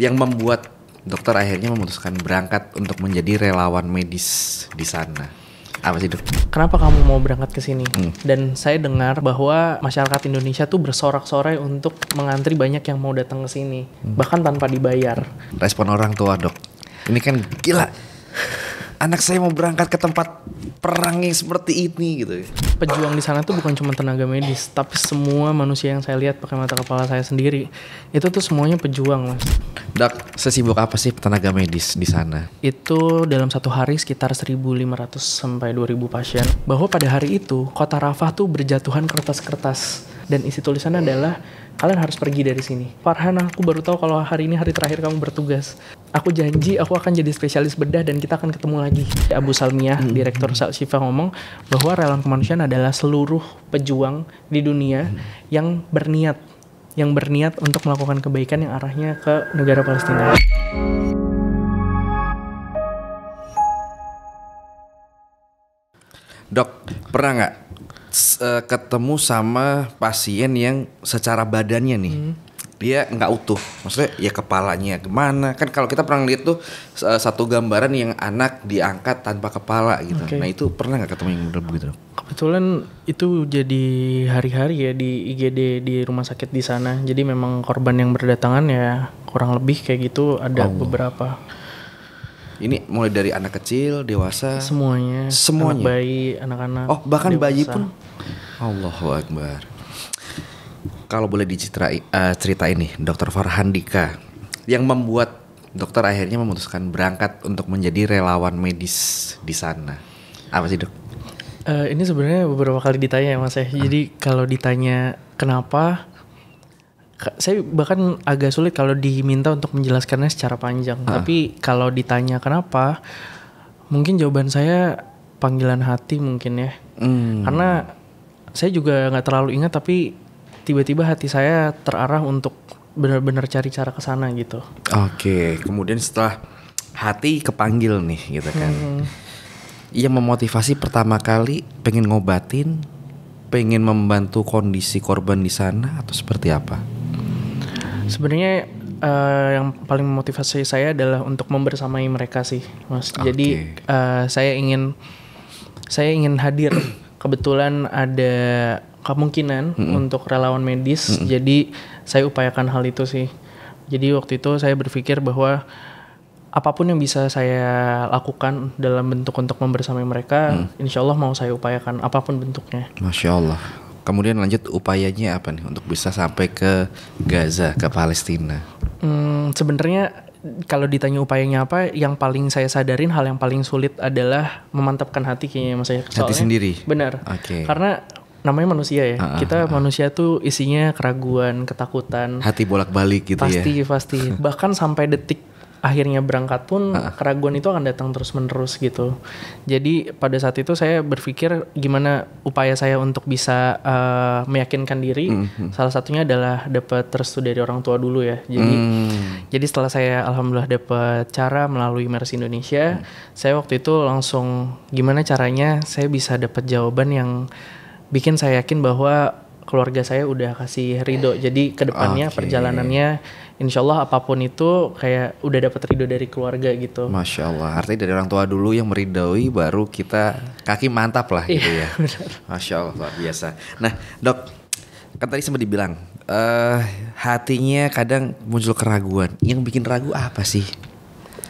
yang membuat dokter akhirnya memutuskan berangkat untuk menjadi relawan medis di sana? Apa sih dok? Kenapa kamu mau berangkat ke sini? Hmm. Dan saya dengar bahwa masyarakat Indonesia tuh bersorak-sorai untuk mengantri banyak yang mau datang ke sini, hmm. bahkan tanpa dibayar. Respon orang tua dok, ini kan gila anak saya mau berangkat ke tempat perang yang seperti ini gitu. Pejuang di sana tuh bukan cuma tenaga medis, tapi semua manusia yang saya lihat pakai mata kepala saya sendiri itu tuh semuanya pejuang mas. Dak, sesibuk apa sih tenaga medis di sana? Itu dalam satu hari sekitar 1.500 sampai 2.000 pasien. Bahwa pada hari itu kota Rafah tuh berjatuhan kertas-kertas dan isi tulisannya adalah kalian harus pergi dari sini. Farhan, aku baru tahu kalau hari ini hari terakhir kamu bertugas. Aku janji aku akan jadi spesialis bedah dan kita akan ketemu lagi. Abu Salmiah, hmm. Direktur Sal Shiva ngomong bahwa relawan kemanusiaan adalah seluruh pejuang di dunia hmm. yang berniat yang berniat untuk melakukan kebaikan yang arahnya ke negara Palestina. Dok, pernah nggak Eh, ketemu sama pasien yang secara badannya nih hmm. dia nggak utuh maksudnya ya kepalanya gimana kan kalau kita pernah lihat tuh eh, satu gambaran yang anak diangkat tanpa kepala gitu okay. nah itu pernah nggak ketemu yang udah begitu kebetulan itu jadi hari-hari ya di IGD di rumah sakit di sana jadi memang korban yang berdatangan ya kurang lebih kayak gitu ada oh. beberapa ini mulai dari anak kecil, dewasa, semuanya, semuanya, anak bayi, anak-anak. Oh, bahkan dewasa. bayi pun. Allahu Akbar. Kalau boleh dicitra uh, eh, cerita ini, Dokter Farhandika yang membuat dokter akhirnya memutuskan berangkat untuk menjadi relawan medis di sana. Apa sih, Dok? Uh, ini sebenarnya beberapa kali ditanya ya, Mas ya. Ah. Jadi kalau ditanya kenapa saya bahkan agak sulit kalau diminta untuk menjelaskannya secara panjang. Uh. Tapi kalau ditanya kenapa, mungkin jawaban saya panggilan hati mungkin ya. Hmm. Karena saya juga nggak terlalu ingat tapi tiba-tiba hati saya terarah untuk benar-benar cari cara ke sana gitu. Oke, okay. kemudian setelah hati kepanggil nih gitu kan. Hmm. Yang memotivasi pertama kali pengen ngobatin, pengen membantu kondisi korban di sana atau seperti apa? Sebenarnya uh, yang paling memotivasi saya adalah untuk membersamai mereka sih, Mas. Okay. Ah, Jadi uh, saya ingin saya ingin hadir. Kebetulan ada kemungkinan mm -hmm. untuk relawan medis. Mm -hmm. Jadi saya upayakan hal itu sih. Jadi waktu itu saya berpikir bahwa apapun yang bisa saya lakukan dalam bentuk untuk membersamai mereka, hmm. insya Allah mau saya upayakan apapun bentuknya. Masya Allah. Kemudian lanjut upayanya apa nih untuk bisa sampai ke Gaza, ke Palestina? Hmm, sebenarnya kalau ditanya upayanya apa, yang paling saya sadarin hal yang paling sulit adalah memantapkan hati kayaknya mas saya. Hati sendiri. Benar. Oke. Okay. Karena namanya manusia ya. Uh, kita uh, manusia tuh isinya keraguan, ketakutan. Hati bolak-balik gitu pasti, ya. Pasti, pasti. Bahkan sampai detik akhirnya berangkat pun uh. keraguan itu akan datang terus menerus gitu. Jadi pada saat itu saya berpikir gimana upaya saya untuk bisa uh, meyakinkan diri. Mm -hmm. Salah satunya adalah dapat restu dari orang tua dulu ya. Jadi mm. jadi setelah saya alhamdulillah dapat cara melalui Mercy Indonesia, mm. saya waktu itu langsung gimana caranya saya bisa dapat jawaban yang bikin saya yakin bahwa keluarga saya udah kasih ridho. Jadi kedepannya okay. perjalanannya insya Allah apapun itu kayak udah dapat ridho dari keluarga gitu. Masya Allah, artinya dari orang tua dulu yang meridhoi, baru kita kaki mantap lah gitu iya, ya. Masya Allah, luar biasa. Nah dok, kan tadi sempat dibilang uh, hatinya kadang muncul keraguan. Yang bikin ragu apa sih?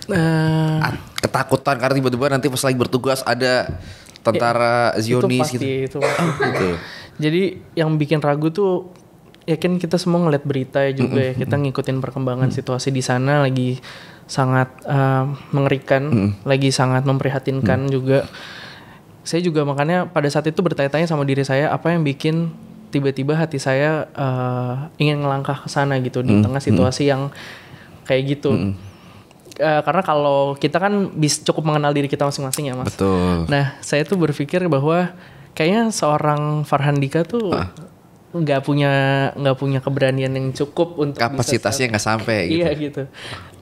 Uh, Ketakutan karena tiba-tiba nanti pas lagi bertugas ada tentara iya, Zionis itu pasti, gitu. Itu gitu. Jadi yang bikin ragu tuh ya kan kita semua ngeliat berita ya juga mm hmm ya kita ngikutin perkembangan mm hmm situasi di sana lagi sangat uh, mengerikan, mm hmm lagi sangat memprihatinkan mm hmm juga. Saya juga makanya pada saat itu bertanya-tanya sama diri saya apa yang bikin tiba-tiba hati saya uh, ingin ngelangkah ke sana gitu mm hmm di tengah situasi mm hmm yang kayak gitu. Mm hmm Uh, karena kalau kita kan bis, cukup mengenal diri kita masing-masing ya mas. Betul. Nah saya tuh berpikir bahwa kayaknya seorang Farhan Dika tuh ah nggak punya nggak punya keberanian yang cukup untuk kapasitasnya nggak sampai iya, gitu. iya gitu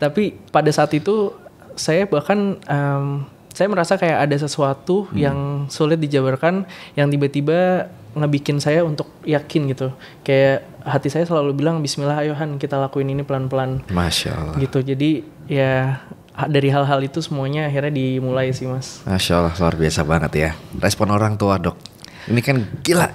tapi pada saat itu saya bahkan um, saya merasa kayak ada sesuatu hmm. yang sulit dijabarkan yang tiba-tiba ngebikin saya untuk yakin gitu kayak hati saya selalu bilang Bismillah ayo kita lakuin ini pelan-pelan Masya Allah gitu jadi ya dari hal-hal itu semuanya akhirnya dimulai sih mas Masya Allah luar biasa banget ya respon orang tua dok ini kan gila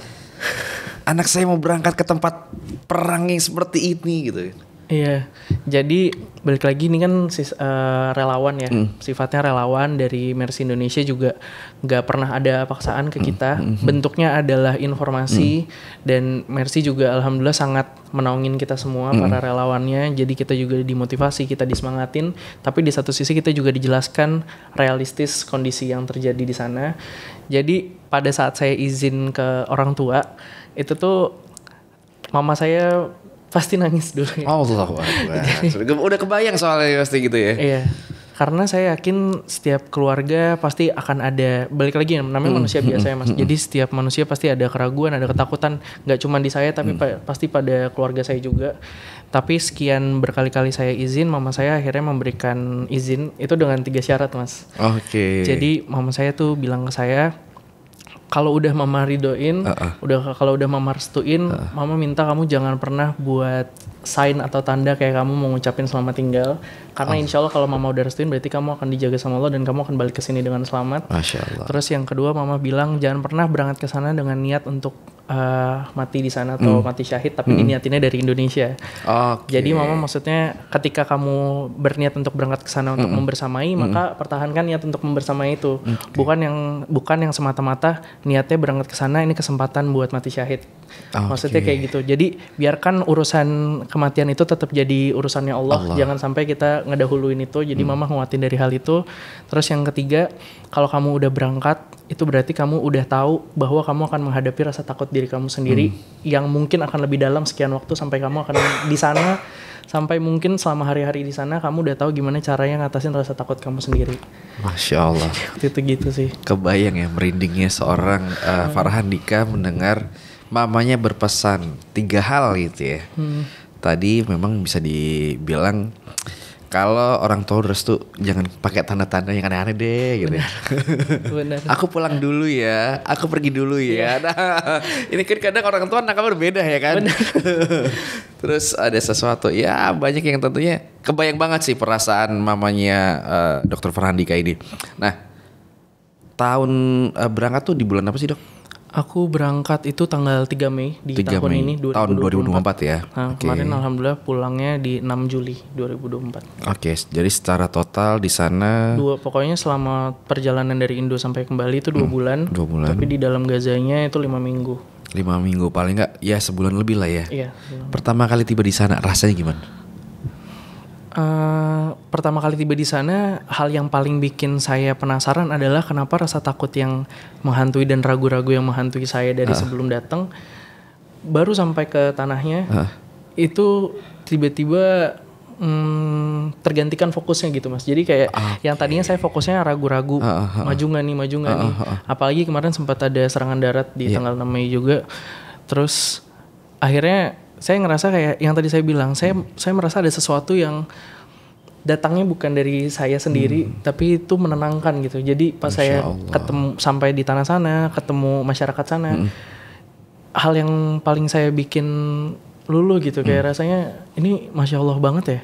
anak saya mau berangkat ke tempat perang yang seperti ini gitu. Iya, jadi balik lagi ini kan uh, relawan ya, mm. sifatnya relawan dari Mercy Indonesia juga nggak pernah ada paksaan ke hmm. kita. Mm. Bentuknya adalah informasi mm. dan Mercy juga alhamdulillah sangat menaungin kita semua mm. para relawannya. Jadi kita juga dimotivasi, kita disemangatin, tapi di satu sisi kita juga dijelaskan realistis kondisi yang terjadi di sana. Jadi pada saat saya izin ke orang tua itu tuh mama saya pasti nangis dulu. Ya. Allah Jadi, Udah kebayang soalnya pasti gitu ya. Iya. Karena saya yakin setiap keluarga pasti akan ada balik lagi namanya hmm. manusia biasa ya Mas. Hmm. Jadi setiap manusia pasti ada keraguan, ada ketakutan Gak cuma di saya tapi hmm. pa pasti pada keluarga saya juga. Tapi sekian berkali-kali saya izin, mama saya akhirnya memberikan izin itu dengan tiga syarat Mas. Oke. Okay. Jadi mama saya tuh bilang ke saya kalau udah mama ridoin, uh -uh. udah kalau udah mama restuin, uh -uh. mama minta kamu jangan pernah buat sign atau tanda kayak kamu mau ngucapin selamat tinggal karena oh. insya Allah kalau mama udah restuin berarti kamu akan dijaga sama Allah dan kamu akan balik ke sini dengan selamat. Masya Allah. Terus yang kedua mama bilang jangan pernah berangkat ke sana dengan niat untuk uh, mati di sana atau mm. mati syahid tapi mm. diniatinnya dari Indonesia. Okay. Jadi mama maksudnya ketika kamu berniat untuk berangkat ke sana untuk mm. membersamai mm. maka pertahankan niat untuk membersamai itu okay. bukan yang bukan yang semata-mata niatnya berangkat ke sana ini kesempatan buat mati syahid Okay. Ah, Maksudnya kayak gitu. Jadi biarkan urusan kematian itu tetap jadi urusannya Allah. Allah. Jangan sampai kita ngedahuluin itu. Jadi hmm. mama nguatin dari hal itu. Terus yang ketiga, kalau kamu udah berangkat, itu berarti kamu udah tahu bahwa kamu akan menghadapi rasa takut diri kamu sendiri hmm. yang mungkin akan lebih dalam sekian waktu sampai kamu akan di sana sampai mungkin selama hari-hari di sana kamu udah tahu gimana caranya ngatasin rasa takut kamu sendiri. Masya Allah. itu gitu sih. Kebayang ya merindingnya seorang uh, Farhan Dika mendengar mamanya berpesan tiga hal gitu ya. Hmm. Tadi memang bisa dibilang kalau orang tua restu jangan pakai tanda-tanda yang aneh-aneh deh gitu. Ya. Benar. Benar. aku pulang iya. dulu ya, aku pergi dulu ya. Iya. Nah, ini kan kadang orang tua nakal berbeda ya kan. Benar. Terus ada sesuatu ya banyak yang tentunya kebayang banget sih perasaan mamanya uh, Dokter Farhandika ini. Nah, tahun eh, berangkat tuh di bulan apa sih, Dok? Aku berangkat itu tanggal 3 Mei di 3 tahun Mei. ini 2024. tahun 2024 ya. Nah, okay. kemarin alhamdulillah pulangnya di 6 Juli 2024. Oke, okay, jadi secara total di sana dua pokoknya selama perjalanan dari Indo sampai kembali itu dua hmm, bulan. Dua bulan. Tapi di dalam Gazanya itu lima minggu. Lima minggu paling nggak ya sebulan lebih lah ya. Iya. Pertama kali tiba di sana rasanya gimana? Eh, pertama kali tiba di sana, hal yang paling bikin saya penasaran adalah kenapa rasa takut yang menghantui dan ragu-ragu yang menghantui saya dari uh. sebelum datang, baru sampai ke tanahnya, uh. itu tiba-tiba hmm, tergantikan fokusnya gitu mas. Jadi kayak okay. yang tadinya saya fokusnya ragu-ragu, uh, uh, uh. maju nggak nih, maju nggak uh, uh, uh, nih. Apalagi kemarin sempat ada serangan darat di yeah. tanggal 6 Mei juga, terus akhirnya saya ngerasa kayak yang tadi saya bilang saya saya merasa ada sesuatu yang datangnya bukan dari saya sendiri hmm. tapi itu menenangkan gitu jadi pas Masya saya Allah. ketemu sampai di tanah sana ketemu masyarakat sana hmm. hal yang paling saya bikin lulu gitu kayak hmm. rasanya ini masya Allah banget ya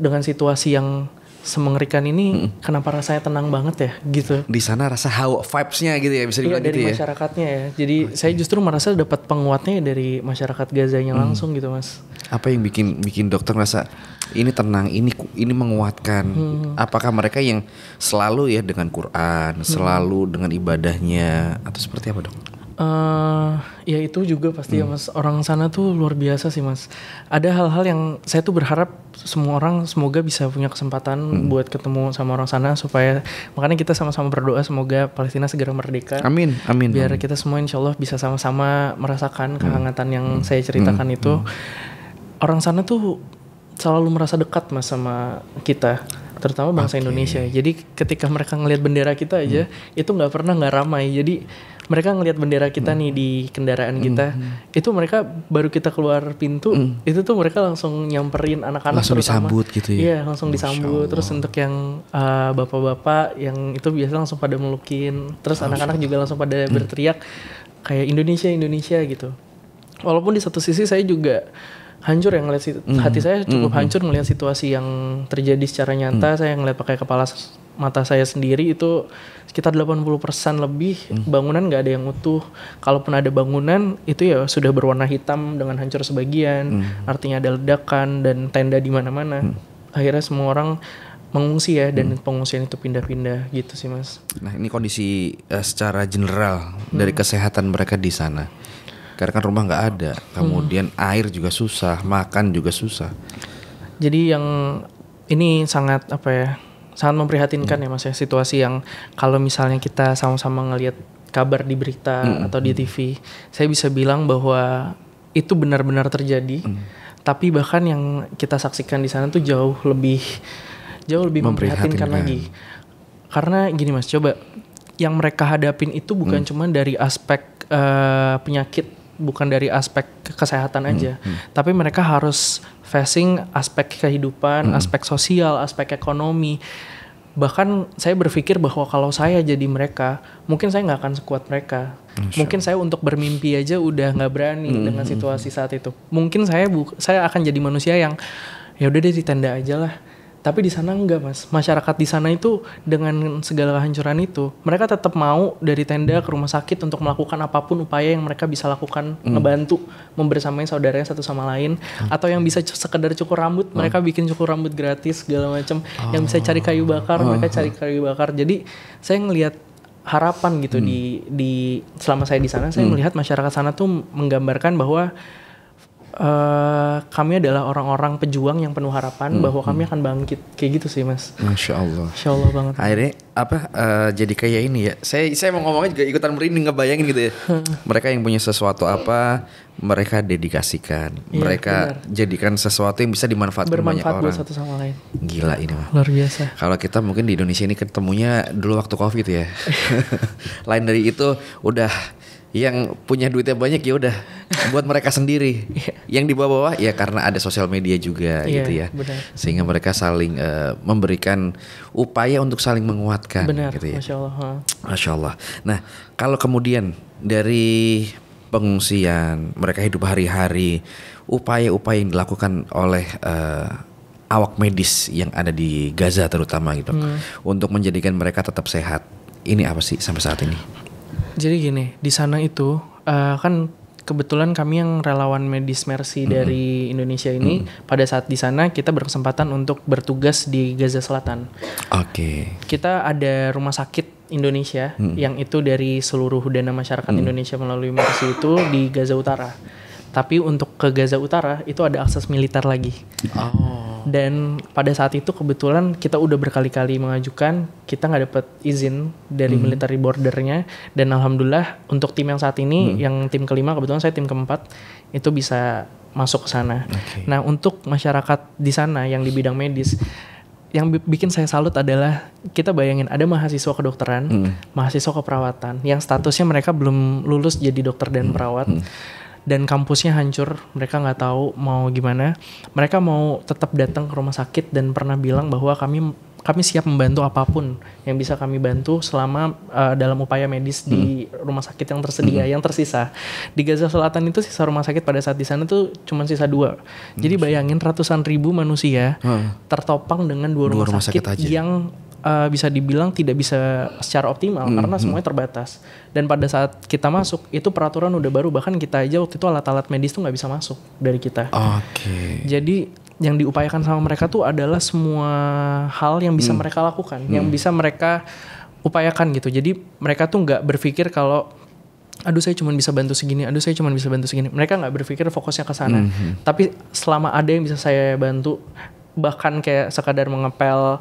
dengan situasi yang semengerikan ini hmm. kenapa rasanya tenang banget ya gitu. Di sana rasa how vibesnya gitu ya bisa iya, dibilang iya, dari gitu ya. masyarakatnya ya. Jadi okay. saya justru merasa dapat penguatnya dari masyarakat Gazanya hmm. langsung gitu, Mas. Apa yang bikin bikin dokter merasa ini tenang, ini ini menguatkan. Hmm. Apakah mereka yang selalu ya dengan Quran, mm. selalu hmm. dengan ibadahnya atau seperti apa, Dok? Uh, ya itu juga pasti ya, hmm. ya mas orang sana tuh luar biasa sih mas ada hal-hal yang saya tuh berharap semua orang semoga bisa punya kesempatan hmm. buat ketemu sama orang sana supaya makanya kita sama-sama berdoa semoga Palestina segera merdeka amin amin biar amin. kita semua insya Allah bisa sama-sama merasakan hmm. kehangatan yang hmm. saya ceritakan hmm. itu hmm. orang sana tuh selalu merasa dekat mas sama kita terutama bangsa okay. Indonesia jadi ketika mereka ngelihat bendera kita aja hmm. itu nggak pernah nggak ramai jadi mereka ngelihat bendera kita hmm. nih di kendaraan hmm, kita hmm. itu mereka baru kita keluar pintu hmm. itu tuh mereka langsung nyamperin anak-anak langsung terutama. disambut gitu ya iya langsung Masya disambut Allah. terus untuk yang uh, bapak-bapak yang itu biasa langsung pada melukin terus anak-anak juga langsung pada hmm. berteriak kayak Indonesia Indonesia gitu walaupun di satu sisi saya juga hancur yang ngeliat mm hati saya cukup mm hancur melihat situasi yang terjadi secara nyata mm saya ngeliat pakai kepala mata saya sendiri itu sekitar 80% lebih hmm. bangunan nggak ada yang utuh. Kalaupun ada bangunan itu ya sudah berwarna hitam dengan hancur sebagian, hmm. artinya ada ledakan dan tenda di mana-mana. Hmm. Akhirnya semua orang mengungsi ya dan hmm. pengungsian itu pindah-pindah gitu sih mas. Nah ini kondisi uh, secara general hmm. dari kesehatan mereka di sana. Karena kan rumah nggak ada, hmm. kemudian hmm. air juga susah, makan juga susah. Jadi yang ini sangat apa ya sangat memprihatinkan hmm. ya mas ya situasi yang kalau misalnya kita sama-sama ngelihat kabar di berita hmm. hmm atau di hmm. TV, saya bisa bilang bahwa itu benar-benar terjadi. Hmm. Tapi bahkan yang kita saksikan di sana tuh jauh lebih jauh lebih memprihatinkan, memprihatinkan lagi. Karena gini mas, coba yang mereka hadapin itu bukan hmm. cuma dari aspek uh, penyakit, bukan dari aspek kesehatan hmm, aja, hmm. Hmm. tapi mereka harus facing aspek kehidupan, hmm. aspek sosial, aspek ekonomi. Bahkan saya berpikir bahwa kalau saya jadi mereka, mungkin saya nggak akan sekuat mereka. Insya. Mungkin saya untuk bermimpi aja udah nggak berani hmm. dengan situasi saat itu. Mungkin saya bu, saya akan jadi manusia yang ya udah deh di tenda aja lah tapi di sana enggak mas, masyarakat di sana itu dengan segala kehancuran itu, mereka tetap mau dari tenda ke rumah sakit untuk melakukan apapun upaya yang mereka bisa lakukan, hmm. ngebantu membersamai saudaranya satu sama lain, hmm. atau yang bisa sekedar cukur rambut, hmm. mereka bikin cukur rambut gratis segala macam, oh. yang bisa cari ah. kayu bakar, oh. mereka ah. cari kayu bakar. Jadi saya ngelihat harapan gitu hmm. di di selama saya di sana, saya hmm. melihat masyarakat sana tuh menggambarkan bahwa Eh, kami adalah orang-orang pejuang yang penuh harapan hmm, bahwa kami hmm. akan bangkit kayak gitu sih mas. Masya Allah. Masya Allah banget. Akhirnya apa uh, jadi kayak ini ya? Saya saya mau ngomongnya juga ikutan merinding ngebayangin gitu ya. mereka yang punya sesuatu apa mereka dedikasikan, iya, mereka benar. jadikan sesuatu yang bisa dimanfaatkan Bermanfaat banyak orang. Bermanfaat satu sama lain. Gila ini mah. Luar biasa. Kalau kita mungkin di Indonesia ini ketemunya dulu waktu covid ya. lain dari itu udah yang punya duitnya banyak ya udah buat mereka sendiri. Iya. Yang di bawah-bawah ya karena ada sosial media juga yeah, gitu ya. Benar. Sehingga mereka saling uh, memberikan upaya untuk saling menguatkan benar, gitu ya. Masya Allah. Masya Allah. Nah, kalau kemudian dari pengungsian, mereka hidup hari-hari, upaya-upaya yang dilakukan oleh uh, awak medis yang ada di Gaza terutama gitu hmm. untuk menjadikan mereka tetap sehat. Ini apa sih sampai saat ini? Jadi gini, di sana itu uh, kan kebetulan kami yang relawan medis Mercy mm -hmm. dari Indonesia ini mm -hmm. pada saat di sana kita berkesempatan untuk bertugas di Gaza Selatan. Oke. Okay. Kita ada rumah sakit Indonesia mm. yang itu dari seluruh dana masyarakat mm. Indonesia melalui Mercy itu di Gaza Utara. Tapi untuk ke Gaza Utara itu ada akses militer lagi. Oh. Dan pada saat itu kebetulan kita udah berkali-kali mengajukan, kita nggak dapet izin dari militer -hmm. military bordernya. Dan alhamdulillah untuk tim yang saat ini, -hmm. yang tim kelima kebetulan saya tim keempat itu bisa masuk ke sana. Okay. Nah untuk masyarakat di sana yang di bidang medis yang bikin saya salut adalah kita bayangin ada mahasiswa kedokteran, hmm. mahasiswa keperawatan yang statusnya mereka belum lulus jadi dokter dan mhm. perawat. Hmm dan kampusnya hancur mereka nggak tahu mau gimana mereka mau tetap datang ke rumah sakit dan pernah bilang bahwa kami kami siap membantu apapun yang bisa kami bantu selama uh, dalam upaya medis hmm. di rumah sakit yang tersedia hmm. yang tersisa di Gaza Selatan itu sisa rumah sakit pada saat di sana tuh cuma sisa dua hmm. jadi bayangin ratusan ribu manusia hmm. tertopang dengan dua rumah, rumah sakit, sakit yang uh, bisa dibilang tidak bisa secara optimal hmm. karena hmm. semuanya terbatas. Dan pada saat kita masuk itu peraturan udah baru bahkan kita aja waktu itu alat-alat medis tuh nggak bisa masuk dari kita. Oke. Okay. Jadi yang diupayakan sama mereka tuh adalah semua hal yang bisa hmm. mereka lakukan, hmm. yang bisa mereka upayakan gitu. Jadi mereka tuh nggak berpikir kalau aduh saya cuma bisa bantu segini, aduh saya cuma bisa bantu segini. Mereka nggak berpikir fokusnya ke sana. Hmm, -hmm. Tapi selama ada yang bisa saya bantu, bahkan kayak sekadar mengepel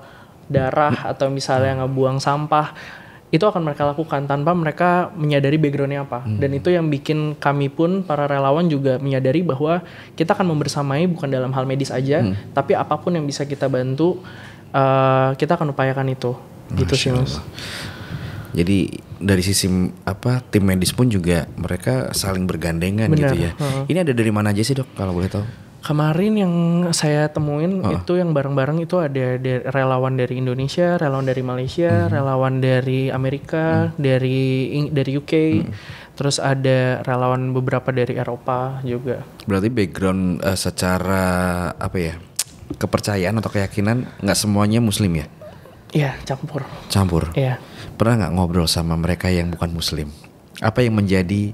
darah atau misalnya ngebuang sampah itu akan mereka lakukan tanpa mereka menyadari backgroundnya apa hmm. dan itu yang bikin kami pun para relawan juga menyadari bahwa kita akan membersamai bukan dalam hal medis aja hmm. tapi apapun yang bisa kita bantu uh, kita akan upayakan itu gitu sih mas jadi dari sisi apa tim medis pun juga mereka saling bergandengan gitu Benar. gitu ya. Hmm. Ini ada dari mana aja sih dok kalau boleh tahu? Kemarin yang saya temuin uh. itu yang bareng-bareng itu ada de- relawan dari Indonesia, relawan dari Malaysia, hmm. relawan dari Amerika, hmm. dari dari UK, hmm. terus ada relawan beberapa dari Eropa juga. Berarti background uh, secara apa ya? kepercayaan atau keyakinan nggak semuanya muslim ya? Iya, campur. Campur. Iya. Pernah nggak ngobrol sama mereka yang bukan muslim? Apa yang menjadi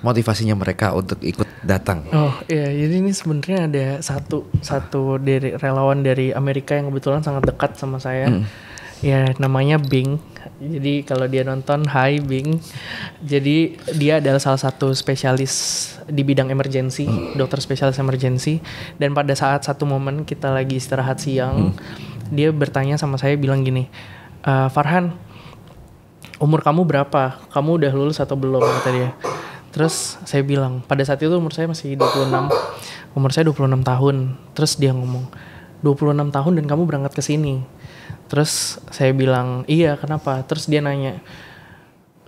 motivasinya mereka untuk ikut datang? Oh iya, jadi ini sebenarnya ada satu satu dari relawan dari Amerika yang kebetulan sangat dekat sama saya. Hmm. Ya namanya Bing. Jadi kalau dia nonton Hai Bing. Jadi dia adalah salah satu spesialis di bidang emergensi, hmm. dokter spesialis emergensi. dan pada saat satu momen kita lagi istirahat siang, hmm. dia bertanya sama saya bilang gini, uh, Farhan, umur kamu berapa? Kamu udah lulus atau belum kata dia. Terus saya bilang, pada saat itu umur saya masih 26. Umur saya 26 tahun. Terus dia ngomong, 26 tahun dan kamu berangkat ke sini. Terus saya bilang, "Iya, kenapa?" Terus dia nanya,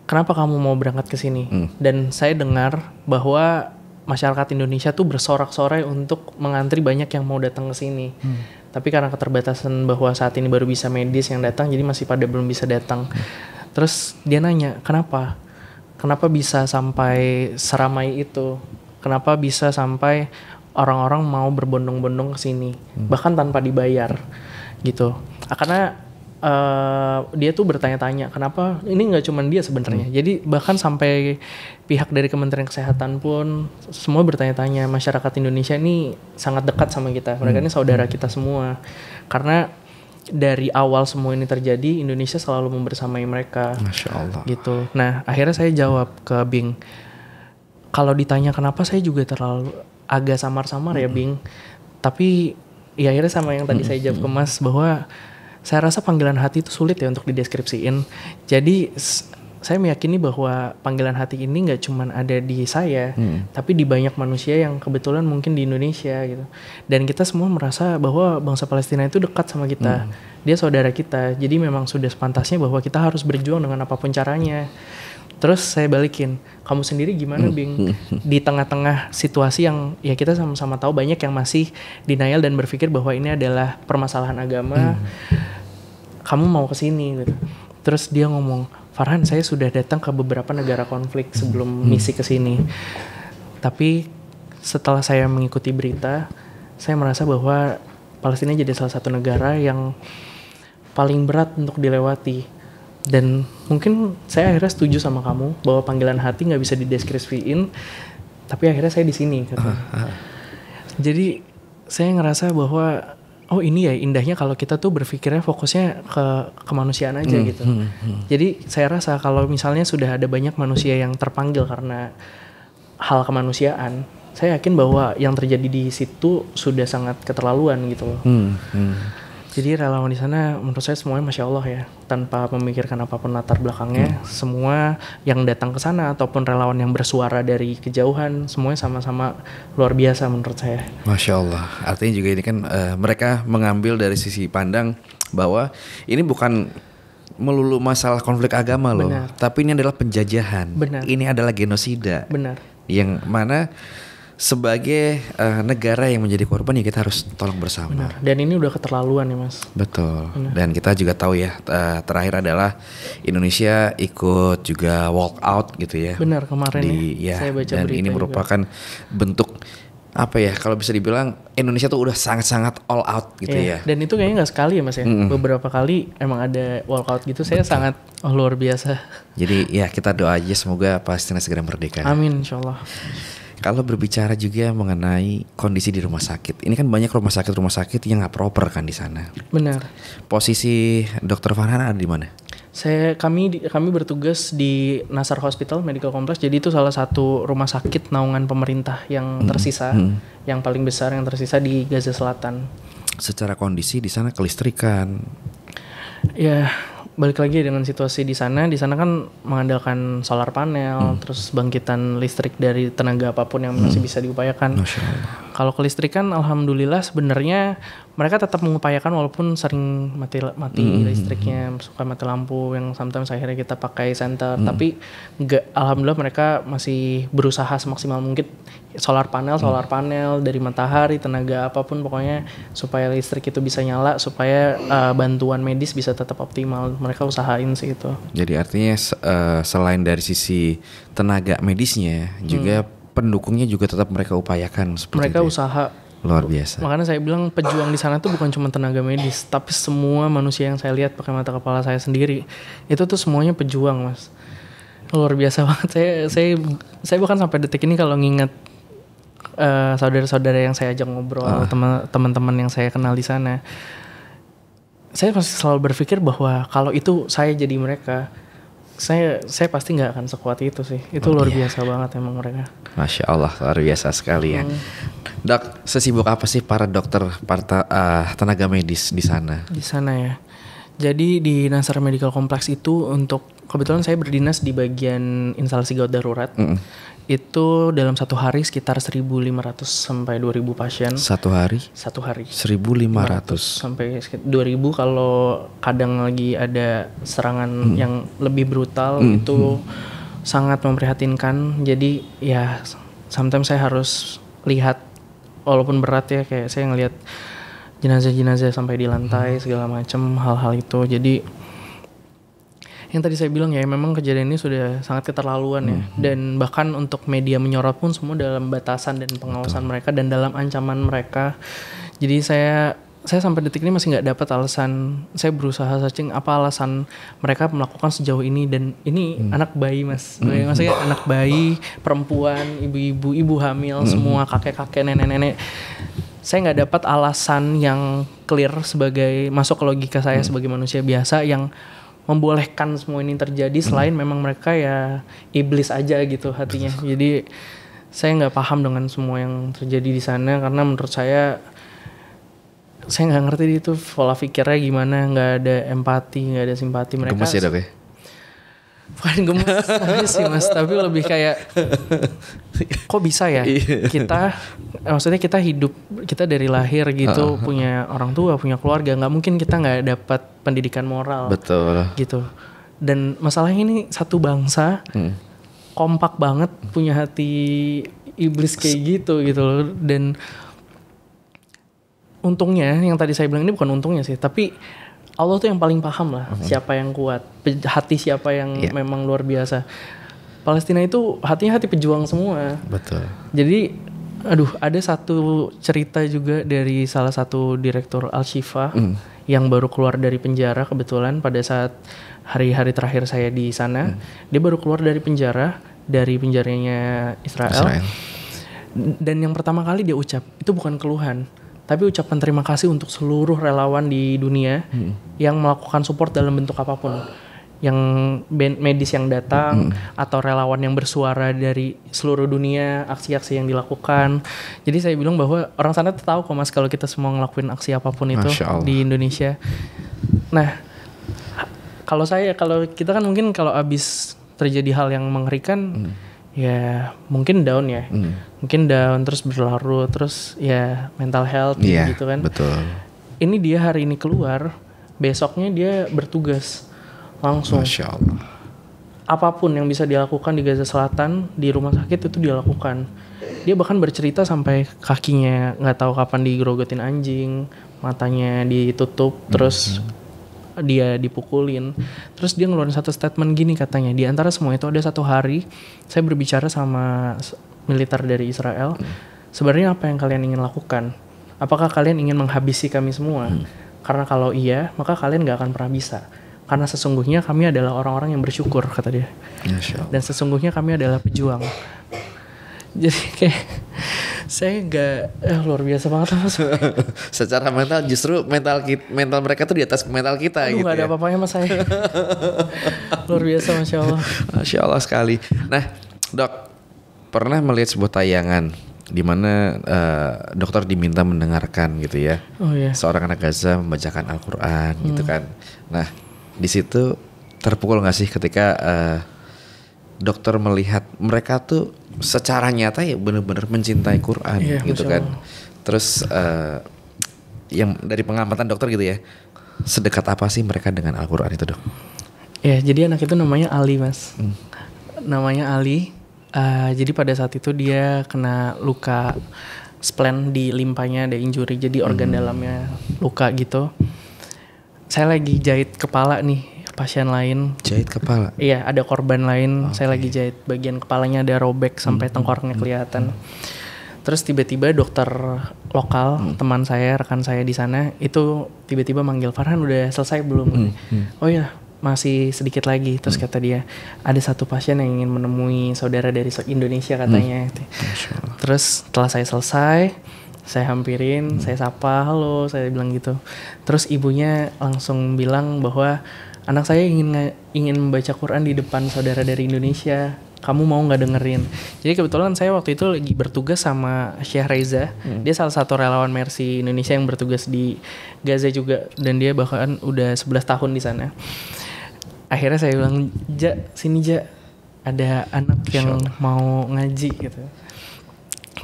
"Kenapa kamu mau berangkat ke sini?" Hmm. Dan saya dengar bahwa masyarakat Indonesia tuh bersorak-sorai untuk mengantri banyak yang mau datang ke sini. Hmm. Tapi karena keterbatasan bahwa saat ini baru bisa medis yang datang, jadi masih pada belum bisa datang. Hmm. Terus dia nanya, "Kenapa?" kenapa bisa sampai seramai itu? Kenapa bisa sampai orang-orang mau berbondong-bondong ke sini hmm. bahkan tanpa dibayar gitu? Ah, karena Uh, dia tuh bertanya-tanya kenapa ini nggak cuma dia sebenarnya hmm. jadi bahkan sampai pihak dari Kementerian Kesehatan pun semua bertanya-tanya masyarakat Indonesia ini sangat dekat sama kita mereka hmm. ini saudara kita semua karena dari awal semua ini terjadi Indonesia selalu membersamai mereka. Masya Allah. Gitu. Nah akhirnya saya jawab ke Bing. Kalau ditanya kenapa saya juga terlalu agak samar-samar mm -hmm. ya Bing. Tapi ya akhirnya sama yang tadi mm -hmm. saya jawab ke Mas bahwa saya rasa panggilan hati itu sulit ya untuk dideskripsiin. Jadi saya meyakini bahwa panggilan hati ini nggak cuman ada di saya, hmm. tapi di banyak manusia yang kebetulan mungkin di Indonesia gitu. Dan kita semua merasa bahwa bangsa Palestina itu dekat sama kita, hmm. dia saudara kita. Jadi memang sudah sepantasnya bahwa kita harus berjuang dengan apapun caranya. Terus saya balikin, kamu sendiri gimana, hmm. Bing? Di tengah-tengah situasi yang ya kita sama-sama tahu banyak yang masih denial dan berpikir bahwa ini adalah permasalahan agama. Hmm. Kamu mau ke sini gitu. Terus dia ngomong, Farhan saya sudah datang ke beberapa negara konflik sebelum hmm. misi ke sini. Tapi setelah saya mengikuti berita, saya merasa bahwa Palestina jadi salah satu negara yang paling berat untuk dilewati. Dan mungkin saya akhirnya setuju sama kamu bahwa panggilan hati nggak bisa dideskripsiin, tapi akhirnya saya di sini. Uh, uh. Jadi saya ngerasa bahwa oh ini ya indahnya kalau kita tuh berpikirnya fokusnya ke kemanusiaan aja hmm, gitu. Hmm, hmm. Jadi saya rasa kalau misalnya sudah ada banyak manusia yang terpanggil karena hal kemanusiaan, saya yakin bahwa yang terjadi di situ sudah sangat keterlaluan gitu loh. Hmm, hmm. Jadi relawan di sana menurut saya semuanya masya Allah ya, tanpa memikirkan apapun latar belakangnya, hmm. semua yang datang ke sana ataupun relawan yang bersuara dari kejauhan, semuanya sama-sama luar biasa menurut saya. Masya Allah, artinya juga ini kan uh, mereka mengambil dari sisi pandang bahwa ini bukan melulu masalah konflik agama loh, Benar. tapi ini adalah penjajahan. Benar. Ini adalah genosida. Benar. Yang mana sebagai uh, negara yang menjadi korban ya kita harus tolong bersama. Benar. Dan ini udah keterlaluan ya mas. Betul. Benar. Dan kita juga tahu ya terakhir adalah Indonesia ikut juga walk out gitu ya. Benar kemarin di, ya. ya. Saya baca dan ini merupakan juga. bentuk apa ya kalau bisa dibilang Indonesia tuh udah sangat-sangat all out gitu yeah. ya. Dan itu kayaknya nggak sekali ya mas ya. Mm -mm. Beberapa kali emang ada walk out gitu. Saya Betul. sangat oh, luar biasa. Jadi ya kita doa aja semoga Palestina segera merdeka. Amin, insya Allah. Kalau berbicara juga mengenai kondisi di rumah sakit, ini kan banyak rumah sakit rumah sakit yang nggak proper kan di sana. Benar. Posisi Dokter Farhan ada di mana? Saya kami kami bertugas di Nasar Hospital Medical Complex, jadi itu salah satu rumah sakit naungan pemerintah yang hmm. tersisa, hmm. yang paling besar yang tersisa di Gaza Selatan. Secara kondisi di sana kelistrikan. Ya, balik lagi dengan situasi di sana, di sana kan mengandalkan solar panel, hmm. terus bangkitan listrik dari tenaga apapun yang masih hmm. bisa diupayakan. Kalau kelistrikan alhamdulillah sebenarnya mereka tetap mengupayakan walaupun sering mati mati mm listriknya, hmm, hmm. suka mati lampu yang sometimes akhirnya kita pakai center. mm. tapi enggak alhamdulillah mereka masih berusaha semaksimal mungkin solar panel, solar panel dari matahari, tenaga apapun pokoknya supaya listrik itu bisa nyala, supaya uh, bantuan medis bisa tetap optimal. Mereka usahain sih itu. Jadi artinya uh, selain dari sisi tenaga medisnya hmm. juga pendukungnya juga tetap mereka upayakan seperti mereka itu. Ya. usaha luar biasa makanya saya bilang pejuang di sana tuh bukan cuma tenaga medis tapi semua manusia yang saya lihat pakai mata kepala saya sendiri itu tuh semuanya pejuang mas luar biasa banget saya saya saya bahkan sampai detik ini kalau nginget uh, eh, saudara-saudara yang saya ajak ngobrol uh. teman-teman yang saya kenal di sana saya masih selalu berpikir bahwa kalau itu saya jadi mereka saya saya pasti nggak akan sekuat itu sih. Itu oh, luar iya. biasa banget emang mereka. Masya Allah luar biasa sekali ya. Hmm. Dok, sesibuk apa sih para dokter, para uh, eh, tenaga medis di sana? Di sana ya. Jadi di Nasar Medical Complex itu untuk kebetulan saya berdinas di bagian instalasi gawat darurat. Mm -mm itu dalam satu hari sekitar 1.500 sampai 2.000 pasien. Satu hari? Satu hari. 1.500 sampai 2.000 kalau kadang lagi ada serangan hmm. yang lebih brutal hmm. itu hmm. sangat memprihatinkan. Jadi ya sometimes saya harus lihat walaupun berat ya kayak saya ngelihat jenazah-jenazah sampai di lantai hmm. segala macam hal-hal itu. Jadi yang tadi saya bilang ya memang kejadian ini sudah sangat keterlaluan ya hmm. dan bahkan untuk media menyorot pun semua dalam batasan dan pengawasan Betul. mereka dan dalam ancaman mereka jadi saya saya sampai detik ini masih nggak dapat alasan saya berusaha searching apa alasan mereka melakukan sejauh ini dan ini mm. anak bayi mas mm. maksudnya anak bayi perempuan ibu-ibu ibu hamil mm. semua kakek-kakek nenek-nenek saya nggak dapat alasan yang clear sebagai masuk ke logika saya mm. sebagai manusia biasa yang membolehkan semua ini terjadi hmm. selain hmm. memang mereka ya iblis aja gitu hatinya jadi saya nggak paham dengan semua yang terjadi di sana karena menurut saya saya nggak ngerti itu pola pikirnya gimana nggak ada empati nggak ada simpati mereka Gemes bukan gemes sih mas tapi lebih kayak kok bisa ya iya. kita maksudnya kita hidup kita dari lahir gitu uh, uh, punya orang tua punya keluarga nggak mungkin kita nggak dapat pendidikan moral betul gitu dan masalahnya ini satu bangsa hmm. kompak banget punya hati iblis kayak gitu gitu loh dan untungnya yang tadi saya bilang ini bukan untungnya sih tapi Allah tuh yang paling paham lah mm-hmm. siapa yang kuat, hati siapa yang yeah. memang luar biasa. Palestina itu hatinya hati pejuang semua. Betul. Jadi aduh ada satu cerita juga dari salah satu direktur Al Shifa mm. yang baru keluar dari penjara kebetulan pada saat hari-hari terakhir saya di sana. Mm. Dia baru keluar dari penjara dari penjaranya Israel. Israel. Dan yang pertama kali dia ucap itu bukan keluhan tapi ucapan terima kasih untuk seluruh relawan di dunia hmm. yang melakukan support dalam bentuk apapun yang medis yang datang hmm. atau relawan yang bersuara dari seluruh dunia aksi-aksi yang dilakukan jadi saya bilang bahwa orang sana tahu kok mas kalau kita semua ngelakuin aksi apapun itu di Indonesia nah kalau saya kalau kita kan mungkin kalau abis terjadi hal yang mengerikan hmm ya mungkin down ya hmm. mungkin down terus berlarut terus ya mental health yeah, gitu kan betul ini dia hari ini keluar besoknya dia bertugas langsung Masya Allah. apapun yang bisa dilakukan di Gaza Selatan di rumah sakit itu dia lakukan dia bahkan bercerita sampai kakinya nggak tahu kapan digerogotin anjing matanya ditutup terus hmm dia dipukulin. Terus dia ngeluarin satu statement gini katanya, di antara semua itu ada satu hari saya berbicara sama militer dari Israel. Sebenarnya apa yang kalian ingin lakukan? Apakah kalian ingin menghabisi kami semua? Hmm. Karena kalau iya, maka kalian gak akan pernah bisa karena sesungguhnya kami adalah orang-orang yang bersyukur kata dia dan sesungguhnya kami adalah pejuang jadi kayak saya nggak eh, luar biasa banget mas secara mental justru mental kita, mental mereka tuh di atas mental kita Aduh, gitu gak ada ya. apa-apanya mas saya luar biasa masya allah masya allah sekali nah dok pernah melihat sebuah tayangan di mana uh, dokter diminta mendengarkan gitu ya oh, iya. seorang anak Gaza membacakan Al-Quran gitu hmm. gitu kan nah di situ terpukul nggak sih ketika uh, dokter melihat mereka tuh secara nyata ya benar-benar mencintai Quran yeah, gitu kan. Terus uh, yang dari pengamatan dokter gitu ya, sedekat apa sih mereka dengan Al-Quran itu dok? Ya jadi anak itu namanya Ali mas, hmm. namanya Ali. Uh, jadi pada saat itu dia kena luka spleen di limpanya ada injury, jadi organ hmm. dalamnya luka gitu. Saya lagi jahit kepala nih pasien lain. Jahit kepala. Iya, ada korban lain. Okay. Saya lagi jahit bagian kepalanya ada robek sampai hmm, tengkoraknya hmm, kelihatan. Hmm. Terus tiba-tiba dokter lokal hmm. teman saya, rekan saya di sana itu tiba-tiba manggil Farhan udah selesai belum? Hmm. hmm. Oh iya, masih sedikit lagi. Terus hmm. kata dia ada satu pasien yang ingin menemui saudara dari Indonesia katanya. Hmm. Terus setelah saya selesai, saya hampirin, hmm. saya sapa, halo, saya bilang gitu. Terus ibunya langsung bilang bahwa anak saya ingin ingin membaca Quran di depan saudara dari Indonesia kamu mau nggak dengerin jadi kebetulan saya waktu itu lagi bertugas sama Syekh Reza hmm. dia salah satu relawan Mercy Indonesia yang bertugas di Gaza juga dan dia bahkan udah 11 tahun di sana akhirnya saya bilang ja sini ja ada anak yang mau ngaji gitu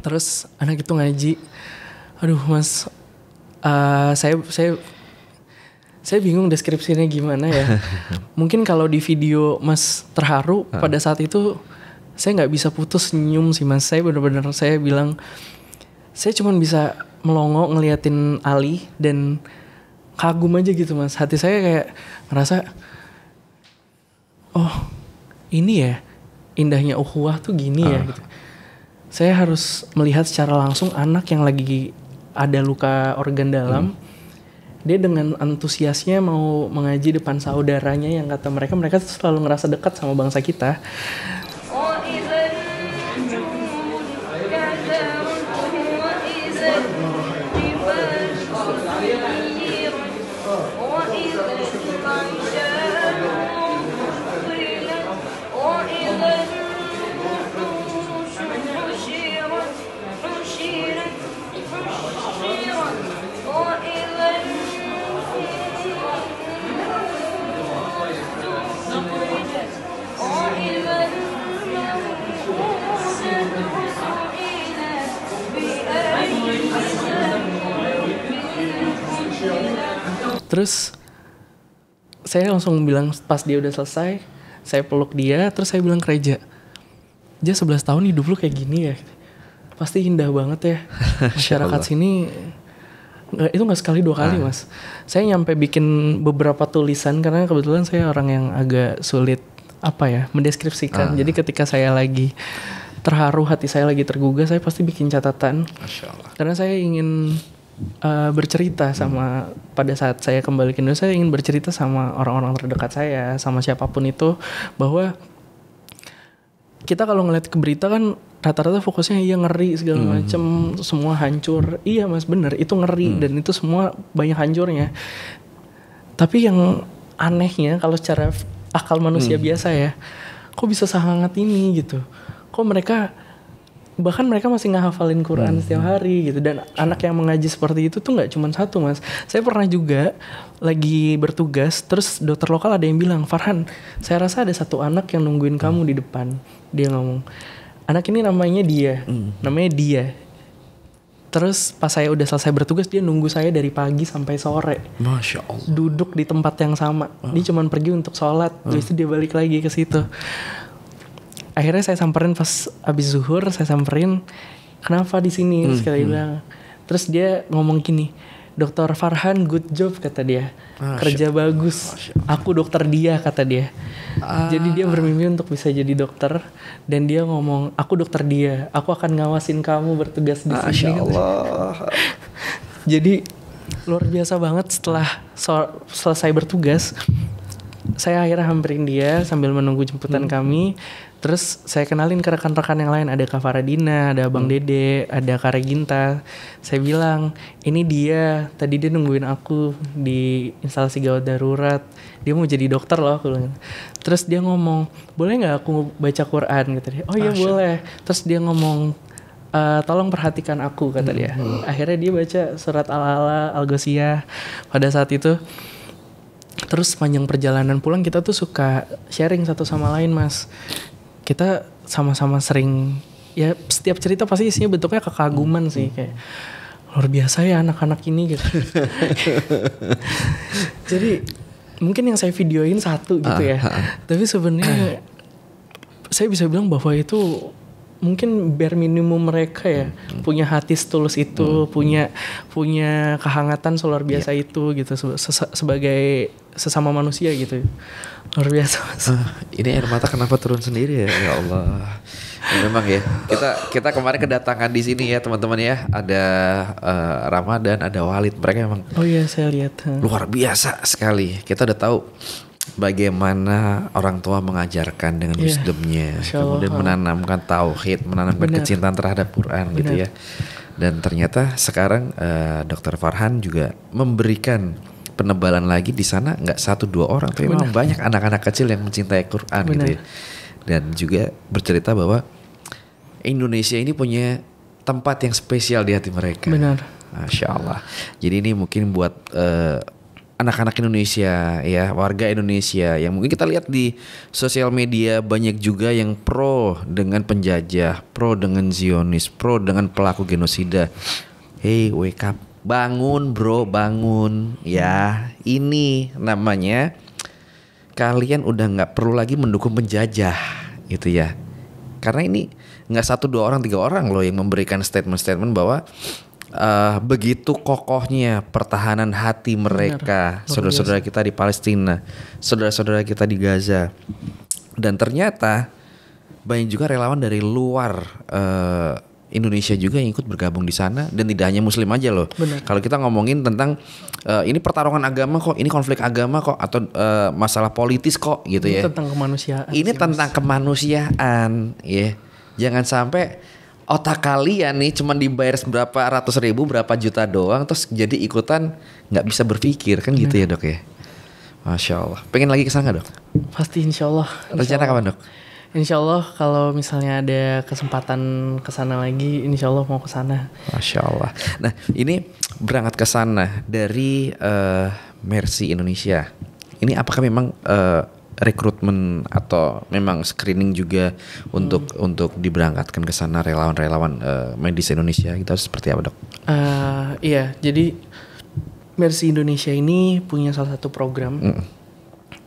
terus anak itu ngaji aduh mas uh, saya saya saya bingung deskripsinya gimana ya. Mungkin kalau di video Mas terharu uh. pada saat itu saya nggak bisa putus senyum sih Mas. Saya benar-benar saya bilang saya cuma bisa melongo ngeliatin Ali dan kagum aja gitu Mas. Hati saya kayak ngerasa oh, ini ya indahnya uhuah tuh gini uh. ya ah. gitu. Saya harus melihat secara langsung anak yang lagi ada luka organ dalam. Hmm dia dengan antusiasnya mau mengaji depan saudaranya yang kata mereka mereka selalu ngerasa dekat sama bangsa kita terus saya langsung bilang pas dia udah selesai saya peluk dia terus saya bilang ke Reja dia 11 tahun hidup lu kayak gini ya pasti indah banget ya masyarakat sini itu nggak sekali dua kali ah. mas saya nyampe bikin beberapa tulisan karena kebetulan saya orang yang agak sulit apa ya mendeskripsikan ah. jadi ketika saya lagi terharu hati saya lagi tergugah saya pasti bikin catatan karena saya ingin uh, bercerita sama pada saat saya kembali ke Indonesia saya ingin bercerita sama orang-orang terdekat saya sama siapapun itu bahwa kita kalau ngeliat ke berita kan rata-rata fokusnya iya ngeri segala hmm. macem semua hancur iya mas bener itu ngeri hmm. dan itu semua banyak hancurnya tapi yang anehnya kalau secara akal manusia hmm. biasa ya kok bisa sangat ini gitu kok mereka bahkan mereka masih ngehafalin Quran hmm. setiap hari gitu dan sure. anak yang mengaji seperti itu tuh nggak cuma satu mas saya pernah juga lagi bertugas terus dokter lokal ada yang bilang Farhan saya rasa ada satu anak yang nungguin hmm. kamu di depan dia ngomong anak ini namanya dia hmm. namanya dia Terus pas saya udah selesai bertugas dia nunggu saya dari pagi sampai sore. Masya Allah. Duduk di tempat yang sama. Uh. Dia hmm. cuma pergi untuk sholat. Uh. Terus dia balik lagi ke situ akhirnya saya samperin pas abis zuhur saya samperin kenapa di sini hmm, terus hmm. bilang terus dia ngomong gini dokter Farhan good job kata dia ah, kerja bagus ah, aku dokter dia kata dia ah. jadi dia bermimpi untuk bisa jadi dokter dan dia ngomong aku dokter dia aku akan ngawasin kamu bertugas di ah, sini jadi luar biasa banget setelah so selesai bertugas saya akhirnya hampirin dia sambil menunggu jemputan hmm. kami Terus saya kenalin ke rekan-rekan yang lain, ada Kak Faradina, ada Bang hmm. Dede, ada Kak Reginta. Saya bilang, ini dia, tadi dia nungguin aku di instalasi gawat darurat. Dia mau jadi dokter loh. Aku Terus dia ngomong, boleh nggak aku baca Quran? Kata dia, oh iya Asha. Ah, boleh. Terus dia ngomong, e, tolong perhatikan aku, kata dia. Hmm. hmm. Akhirnya dia baca surat Al-Ala, al pada saat itu terus sepanjang perjalanan pulang kita tuh suka sharing satu sama lain mas kita sama-sama sering ya setiap cerita pasti isinya bentuknya kekaguman hmm. sih kayak luar biasa ya anak-anak ini gitu. Jadi mungkin yang saya videoin satu gitu ya. Uh, uh, Tapi sebenarnya saya bisa bilang bahwa itu mungkin bare minimum mereka ya hmm. hmm. punya hati setulus itu hmm. hmm. punya punya kehangatan luar biasa yeah. itu gitu se sebagai sesama manusia gitu luar biasa mas. Ah, ini air mata kenapa turun sendiri ya ya Allah ya, memang ya kita kita kemarin kedatangan di sini ya teman-teman ya ada uh, Ramadan ada Walid mereka memang oh iya saya lihat luar biasa sekali kita udah tahu bagaimana orang tua mengajarkan dengan yeah. wisdomnya kemudian menanamkan tauhid menanamkan Benar. kecintaan terhadap Quran Benar. gitu ya dan ternyata sekarang uh, eh, Dr. Farhan juga memberikan penebalan lagi di sana nggak satu dua orang tapi memang banyak anak-anak kecil yang mencintai Quran Benar. gitu ya. dan juga bercerita bahwa Indonesia ini punya tempat yang spesial di hati mereka. Benar. Masya Allah. Jadi ini mungkin buat uh, anak-anak Indonesia ya warga Indonesia yang mungkin kita lihat di sosial media banyak juga yang pro dengan penjajah, pro dengan Zionis, pro dengan pelaku genosida. Hey, wake up Bangun bro, bangun ya. Ini namanya kalian udah nggak perlu lagi mendukung penjajah gitu ya. Karena ini nggak satu dua orang tiga orang loh yang memberikan statement-statement bahwa uh, begitu kokohnya pertahanan hati mereka saudara-saudara kita di Palestina, saudara-saudara kita di Gaza. Dan ternyata banyak juga relawan dari luar uh, Indonesia juga yang ikut bergabung di sana dan tidak hanya Muslim aja loh. Kalau kita ngomongin tentang uh, ini pertarungan agama kok, ini konflik agama kok, atau uh, masalah politis kok gitu ini ya. Tentang kemanusiaan. Ini sih, tentang mas. kemanusiaan, ya. Jangan sampai otak kalian nih cuman dibayar berapa ratus ribu, berapa juta doang, terus jadi ikutan nggak bisa berpikir kan gitu ya dok ya. Masya Allah. Pengen lagi ke sana dok? Pasti Insya Allah. Rencana Allah. kapan dok? Insya Allah kalau misalnya ada kesempatan ke sana lagi, Insya Allah mau ke sana. Masya Allah. Nah ini berangkat ke sana dari uh, Mercy Indonesia. Ini apakah memang uh, rekrutmen atau memang screening juga untuk hmm. untuk diberangkatkan ke sana relawan-relawan uh, medis Indonesia kita gitu, seperti apa dok? Uh, iya jadi Mercy Indonesia ini punya salah satu program. Hmm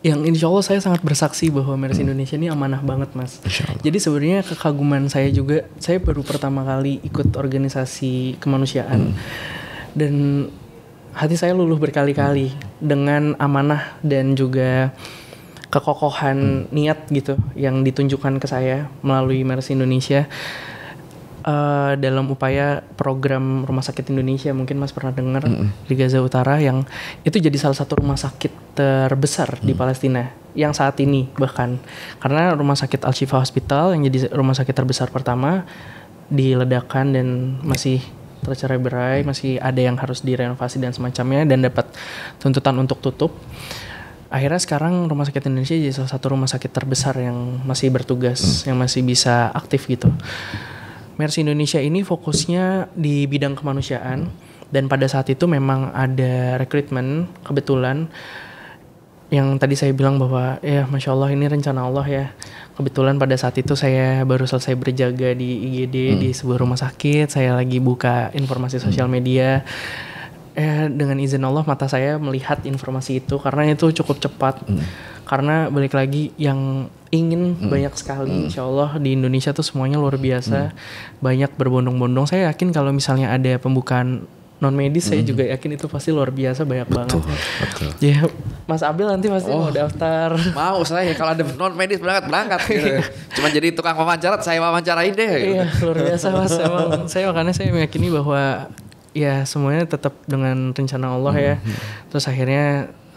yang insya Allah saya sangat bersaksi bahwa Mercy hmm. Indonesia ini amanah banget mas. Jadi sebenarnya kekaguman saya juga, saya baru pertama kali ikut organisasi kemanusiaan hmm. dan hati saya luluh berkali-kali hmm. dengan amanah dan juga kekokohan hmm. niat gitu yang ditunjukkan ke saya melalui Mercy Indonesia. Eh, dalam upaya program rumah sakit Indonesia mungkin Mas pernah dengar mm -hmm. di Gaza Utara yang itu jadi salah satu rumah sakit terbesar mm. di Palestina yang saat ini bahkan karena rumah sakit Al Shifa Hospital yang jadi rumah sakit terbesar pertama diledakan dan masih tercerai berai mm. masih ada yang harus direnovasi dan semacamnya dan dapat tuntutan untuk tutup akhirnya sekarang rumah sakit Indonesia jadi salah satu rumah sakit terbesar yang masih bertugas hmm. yang masih bisa aktif gitu Mercy Indonesia ini fokusnya di bidang kemanusiaan dan pada saat itu memang ada rekrutmen kebetulan yang tadi saya bilang bahwa ya masya Allah ini rencana Allah ya kebetulan pada saat itu saya baru selesai berjaga di IGD hmm. di sebuah rumah sakit saya lagi buka informasi hmm. sosial media eh, dengan izin Allah mata saya melihat informasi itu karena itu cukup cepat hmm. karena balik lagi yang ingin mm. banyak sekali mm. insya Allah di Indonesia tuh semuanya luar biasa mm. banyak berbondong-bondong saya yakin kalau misalnya ada pembukaan non medis mm. saya juga yakin itu pasti luar biasa banyak betul, banget betul. ya Mas Abil nanti pasti oh, mau daftar mau saya kalau ada non medis berangkat berangkat gitu. cuma jadi tukang wawancara saya wawancarain deh gitu. iya luar biasa Mas emang saya makanya saya meyakini bahwa ya semuanya tetap dengan rencana Allah mm. ya mm-hmm. terus akhirnya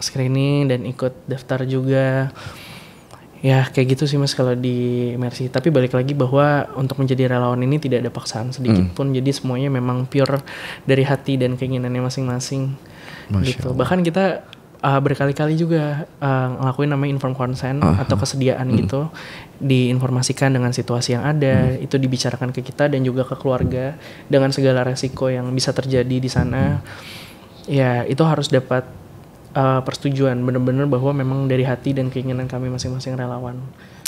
screening dan ikut daftar juga ya kayak gitu sih mas kalau di Mercy tapi balik lagi bahwa untuk menjadi relawan ini tidak ada paksaan sedikit hmm. pun jadi semuanya memang pure dari hati dan keinginannya masing-masing gitu bahkan kita uh, berkali-kali juga uh, ngelakuin namanya inform consent uh ah. -huh. atau kesediaan hmm. gitu diinformasikan dengan situasi yang ada hmm. itu dibicarakan ke kita dan juga ke keluarga dengan segala resiko yang bisa terjadi di sana hmm. ya itu harus dapat uh, persetujuan benar-benar bahwa memang dari hati dan keinginan kami masing-masing relawan.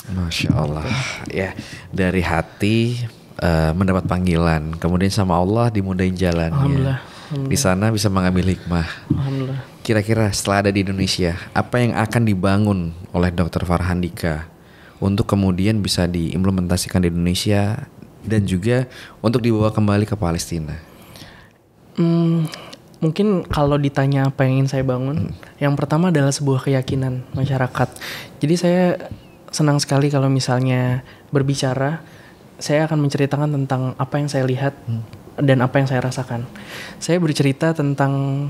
Masya Allah gitu. ya dari hati uh, mendapat panggilan kemudian sama Allah dimudahin jalan. Alhamdulillah. Di sana bisa mengambil hikmah. Alhamdulillah. Kira-kira setelah ada di Indonesia apa yang akan dibangun oleh Dr. Farhandika untuk kemudian bisa diimplementasikan di Indonesia dan juga untuk dibawa kembali ke Palestina? Hmm mungkin kalau ditanya apa yang ingin saya bangun, hmm. yang pertama adalah sebuah keyakinan masyarakat. Jadi saya senang sekali kalau misalnya berbicara, saya akan menceritakan tentang apa yang saya lihat hmm. dan apa yang saya rasakan. Saya bercerita tentang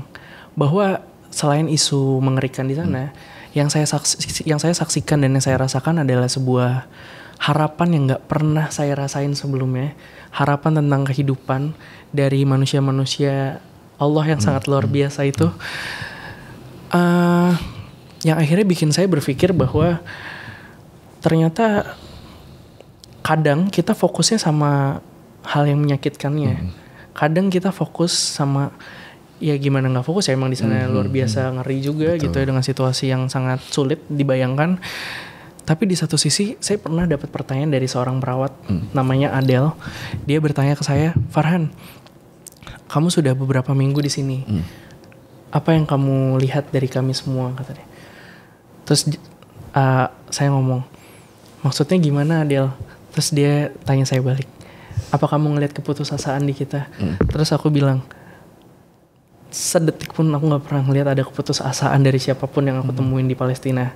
bahwa selain isu mengerikan di sana, hmm. yang saya saksi, yang saya saksikan dan yang saya rasakan adalah sebuah harapan yang nggak pernah saya rasain sebelumnya, harapan tentang kehidupan dari manusia-manusia Allah yang sangat luar hmm. biasa itu uh, yang akhirnya bikin saya berpikir bahwa ternyata kadang kita fokusnya sama hal yang menyakitkannya hmm. kadang kita fokus sama ya gimana nggak fokus ya emang di sana luar biasa ngeri juga Betul. gitu ya dengan situasi yang sangat sulit dibayangkan tapi di satu sisi saya pernah dapat pertanyaan dari seorang perawat mm. namanya Adel dia bertanya ke saya Farhan kamu sudah beberapa minggu di sini hmm. apa yang kamu lihat dari kami semua kata dia terus uh, saya ngomong maksudnya gimana Adel terus dia tanya saya balik apa kamu ngelihat keputusasaan di kita hmm. terus aku bilang sedetik pun aku nggak pernah ngelihat ada keputusasaan dari siapapun yang aku hmm. temuin di Palestina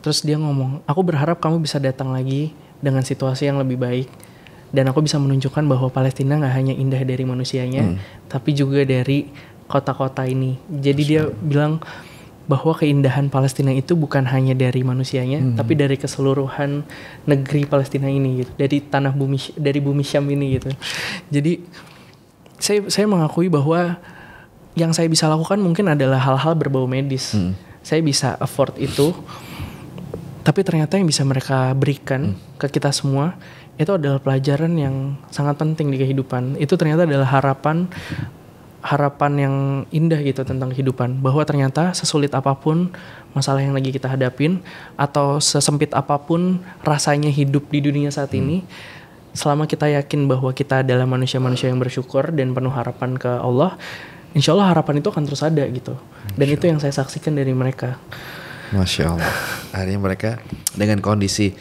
terus dia ngomong aku berharap kamu bisa datang lagi dengan situasi yang lebih baik dan aku bisa menunjukkan bahwa Palestina nggak hanya indah dari manusianya hmm. tapi juga dari kota-kota ini jadi Masalah. dia bilang bahwa keindahan Palestina itu bukan hanya dari manusianya hmm. tapi dari keseluruhan negeri Palestina ini gitu dari tanah bumi dari bumi Syam ini gitu jadi saya saya mengakui bahwa yang saya bisa lakukan mungkin adalah hal-hal berbau medis hmm. saya bisa afford itu tapi ternyata yang bisa mereka berikan hmm. ke kita semua itu adalah pelajaran yang sangat penting di kehidupan. Itu ternyata adalah harapan harapan yang indah gitu tentang kehidupan bahwa ternyata sesulit apapun masalah yang lagi kita hadapin atau sesempit apapun rasanya hidup di dunia saat hmm. ini selama kita yakin bahwa kita adalah manusia-manusia yang bersyukur dan penuh harapan ke Allah insya Allah harapan itu akan terus ada gitu dan itu yang saya saksikan dari mereka Masya Allah akhirnya mereka dengan kondisi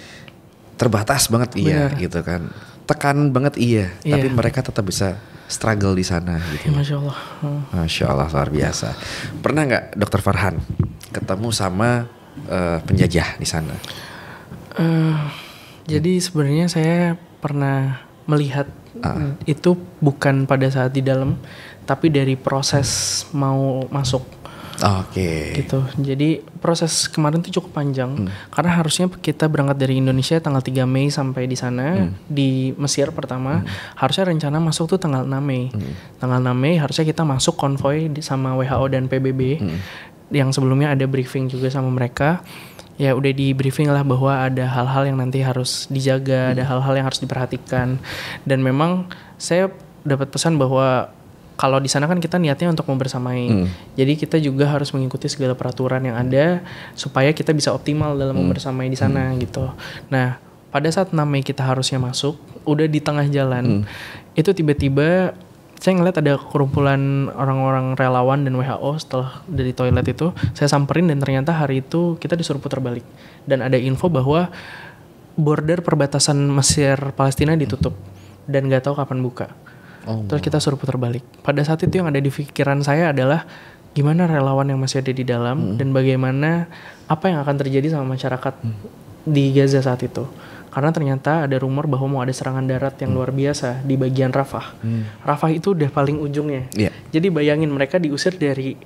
terbatas banget iya Bener. gitu kan tekan banget iya, yeah. tapi mereka tetap bisa struggle di sana gitu ya, masya Allah hmm. masya Allah luar biasa pernah nggak dokter Farhan ketemu sama uh, penjajah di sana uh, jadi sebenarnya saya pernah melihat uh. itu bukan pada saat di dalam tapi dari proses mau masuk Oke. Okay. Gitu. Jadi proses kemarin tuh cukup panjang hmm. karena harusnya kita berangkat dari Indonesia tanggal 3 Mei sampai di sana hmm. di Mesir pertama. Hmm. Harusnya rencana masuk tuh tanggal 6 Mei. Hmm. Tanggal 6 Mei harusnya kita masuk konvoy sama WHO dan PBB. Hmm. Yang sebelumnya ada briefing juga sama mereka. Ya udah di briefing lah bahwa ada hal-hal yang nanti harus dijaga, hmm. ada hal-hal yang harus diperhatikan dan memang saya dapat pesan bahwa kalau di sana kan kita niatnya untuk membersamai. Hmm. Jadi kita juga harus mengikuti segala peraturan yang ada supaya kita bisa optimal dalam hmm. membersamai di sana hmm. gitu. Nah, pada saat 6 kita harusnya masuk, udah di tengah jalan. Hmm. Itu tiba-tiba saya ngeliat ada kerumpulan orang-orang relawan dan WHO setelah dari toilet itu saya samperin dan ternyata hari itu kita disuruh putar balik dan ada info bahwa border perbatasan Mesir Palestina ditutup dan gak tahu kapan buka Oh, Terus kita suruh putar balik. Pada saat itu yang ada di pikiran saya adalah gimana relawan yang masih ada di dalam hmm. dan bagaimana apa yang akan terjadi sama masyarakat hmm. di Gaza saat itu. Karena ternyata ada rumor bahwa mau ada serangan darat yang hmm. luar biasa di bagian Rafah. Hmm. Rafah itu udah paling ujungnya. Yeah. Jadi bayangin mereka diusir dari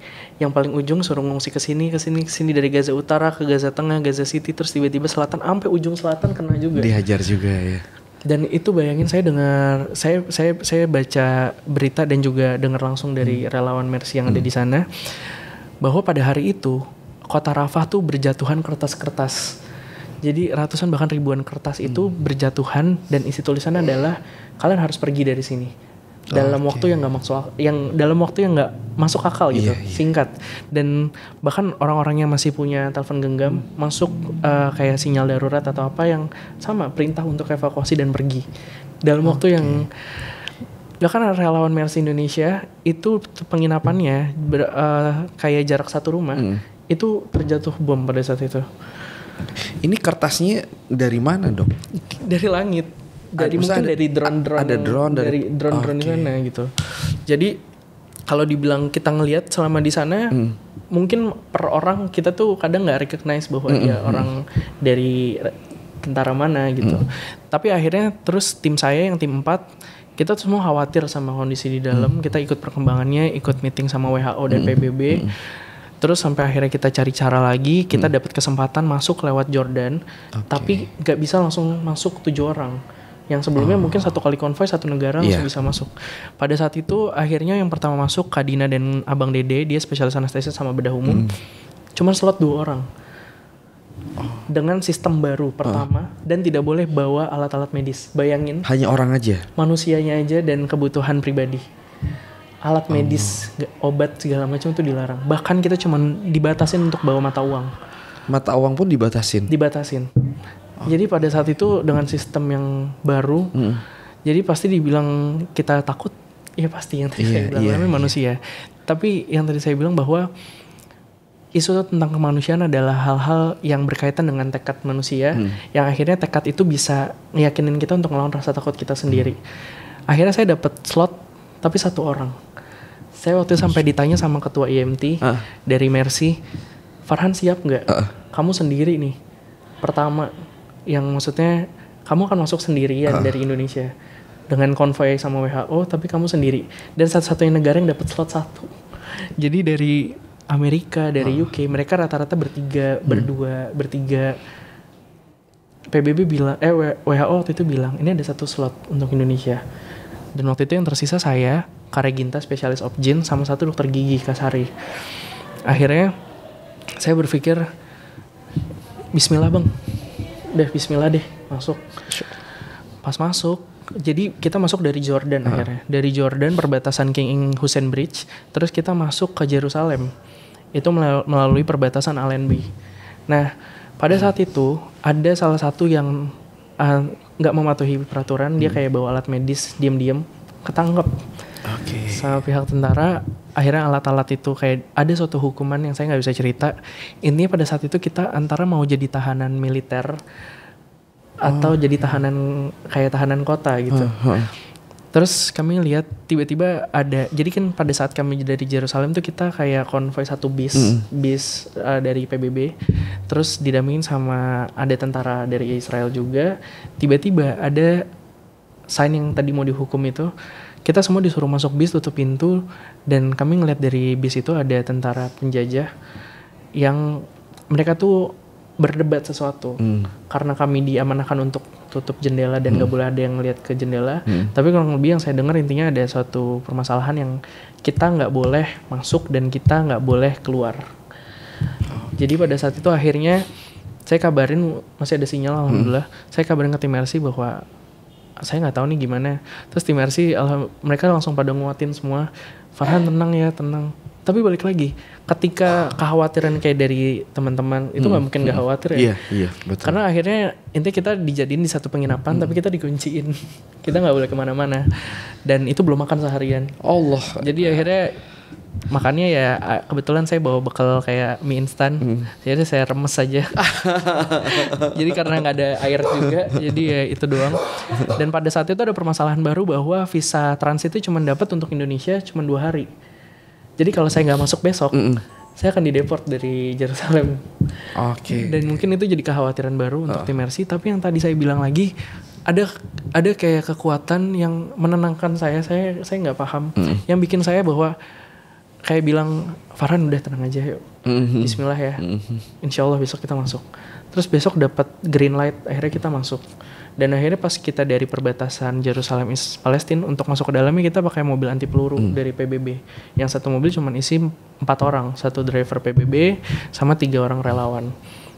yang paling ujung suruh ngungsi ke sini, ke sini, ke sini dari Gaza Utara ke Gaza Tengah, Gaza City terus tiba-tiba selatan sampai ujung selatan kena juga. Dihajar juga ya dan itu bayangin saya dengar saya saya saya baca berita dan juga dengar langsung dari hmm. relawan Mercy yang hmm. ada di sana bahwa pada hari itu kota Rafah tuh berjatuhan kertas-kertas. Jadi ratusan bahkan ribuan kertas itu hmm. berjatuhan dan isi tulisannya hmm. adalah kalian harus pergi dari sini dalam okay. waktu yang nggak masuk yang dalam waktu yang nggak masuk akal iya, gitu yeah, yeah. singkat dan bahkan orang-orang yang masih punya telepon genggam masuk uh, kayak sinyal darurat atau apa yang sama perintah untuk evakuasi dan pergi dalam okay. waktu yang bahkan relawan Mercy Indonesia itu penginapannya ber, uh, kayak jarak satu rumah hmm. itu terjatuh bom pada saat itu ini kertasnya dari mana dok dari langit jadi mungkin ada, dari drone-drone ada drone dari, dari drone-drone okay. sana gitu. Jadi kalau dibilang kita ngelihat selama di sana hmm. mungkin per orang kita tuh kadang nggak recognize bahwa hmm, dia hmm. hmm. orang dari tentara mana gitu. Hmm. Tapi akhirnya terus tim saya yang tim 4 kita semua khawatir sama kondisi di dalam. Hmm. Kita ikut perkembangannya, ikut meeting sama WHO dan hmm. PBB. Hmm. Terus sampai akhirnya kita cari cara lagi, kita hmm. dapat kesempatan masuk lewat Jordan, okay. tapi nggak bisa langsung masuk tujuh orang yang sebelumnya oh. mungkin satu kali konvoy satu negara yeah. langsung iya. bisa masuk. Pada saat itu akhirnya yang pertama masuk Kadina dan Abang Dede, dia spesialis anestesi sama bedah umum. Hmm. Cuman slot dua orang. Dengan sistem baru pertama oh. dan tidak boleh bawa alat-alat medis. Bayangin. Hanya orang aja. Manusianya aja dan kebutuhan pribadi. Alat oh. medis, oh. obat segala macam itu dilarang. Bahkan kita cuman dibatasin untuk bawa mata uang. Mata uang pun dibatasin. Dibatasin jadi pada saat itu dengan sistem yang baru, mm. jadi pasti dibilang kita takut, ya pasti yang tadi yeah, saya bilang yeah, yeah. Iya. manusia. Tapi yang tadi saya bilang bahwa isu tentang kemanusiaan adalah hal-hal yang berkaitan dengan tekad manusia, mm. yang akhirnya tekad itu bisa meyakinin kita untuk melawan rasa takut kita sendiri. Mm. Akhirnya saya dapat slot, tapi satu orang. Saya waktu itu sampai ditanya sama ketua IMT uh. Ah. dari Mercy, Farhan siap nggak? Uh. Kamu sendiri nih, pertama yang maksudnya kamu akan masuk sendirian uh. dari Indonesia dengan konvoy sama WHO tapi kamu sendiri dan satu-satunya negara yang dapat slot satu jadi dari Amerika dari uh. Ah. UK mereka rata-rata bertiga hmm. berdua bertiga PBB bilang eh WHO waktu itu bilang ini ada satu slot untuk Indonesia dan waktu itu yang tersisa saya Kareginta spesialis opjin sama satu dokter gigi Kasari akhirnya saya berpikir Bismillah bang deh Bismillah deh masuk pas masuk jadi kita masuk dari Jordan uh. akhirnya dari Jordan perbatasan King Hussein Bridge terus kita masuk ke Jerusalem itu melalui perbatasan Allenby nah pada saat itu ada salah satu yang ah, nggak uh, mematuhi peraturan hmm. dia kayak bawa alat medis diam-diam ketangkep okay. sama pihak tentara akhirnya alat-alat itu kayak ada suatu hukuman yang saya nggak bisa cerita Ini pada saat itu kita antara mau jadi tahanan militer atau oh, jadi iya. tahanan kayak tahanan kota gitu uh, uh. terus kami lihat tiba-tiba ada jadi kan pada saat kami dari Jerusalem tuh kita kayak konvoy satu bis mm. bis uh, dari PBB terus didampingin sama ada tentara dari Israel juga tiba-tiba ada sign yang tadi mau dihukum itu kita semua disuruh masuk bis tutup pintu dan kami ngeliat dari bis itu ada tentara penjajah yang mereka tuh berdebat sesuatu hmm. karena kami diamanahkan untuk tutup jendela dan hmm. gak boleh ada yang lihat ke jendela hmm. tapi kurang lebih yang saya dengar intinya ada suatu permasalahan yang kita nggak boleh masuk dan kita nggak boleh keluar jadi pada saat itu akhirnya saya kabarin masih ada sinyal hmm. alhamdulillah hmm. saya kabarin ke tim RC bahwa saya nggak tahu nih gimana terus tim RC mereka langsung pada nguatin semua Farhan tenang ya tenang tapi balik lagi ketika kekhawatiran kayak dari teman-teman itu nggak hmm. mungkin gak hmm. khawatir ya iya iya betul karena akhirnya intinya kita dijadiin di satu penginapan hmm. tapi kita dikunciin kita nggak boleh kemana-mana dan itu belum makan seharian Allah jadi akhirnya makannya ya kebetulan saya bawa bekal kayak mie instan hmm. jadi saya remes saja jadi karena nggak ada air juga jadi ya itu doang dan pada saat itu ada permasalahan baru bahwa visa transit itu cuma dapat untuk Indonesia cuma dua hari jadi kalau saya nggak masuk besok hmm. saya akan dideport dari Jerusalem oke okay. dan mungkin itu jadi kekhawatiran baru untuk uh. tim Mercy tapi yang tadi saya bilang lagi ada ada kayak kekuatan yang menenangkan saya saya saya nggak paham hmm. yang bikin saya bahwa kayak bilang Farhan udah tenang aja yuk mm-hmm. Bismillah ya mm-hmm. Insya Allah besok kita masuk terus besok dapat green light akhirnya kita masuk dan akhirnya pas kita dari perbatasan Jerusalem Palestina untuk masuk ke dalamnya kita pakai mobil anti peluru mm. dari PBB yang satu mobil cuma isi empat orang satu driver PBB sama tiga orang relawan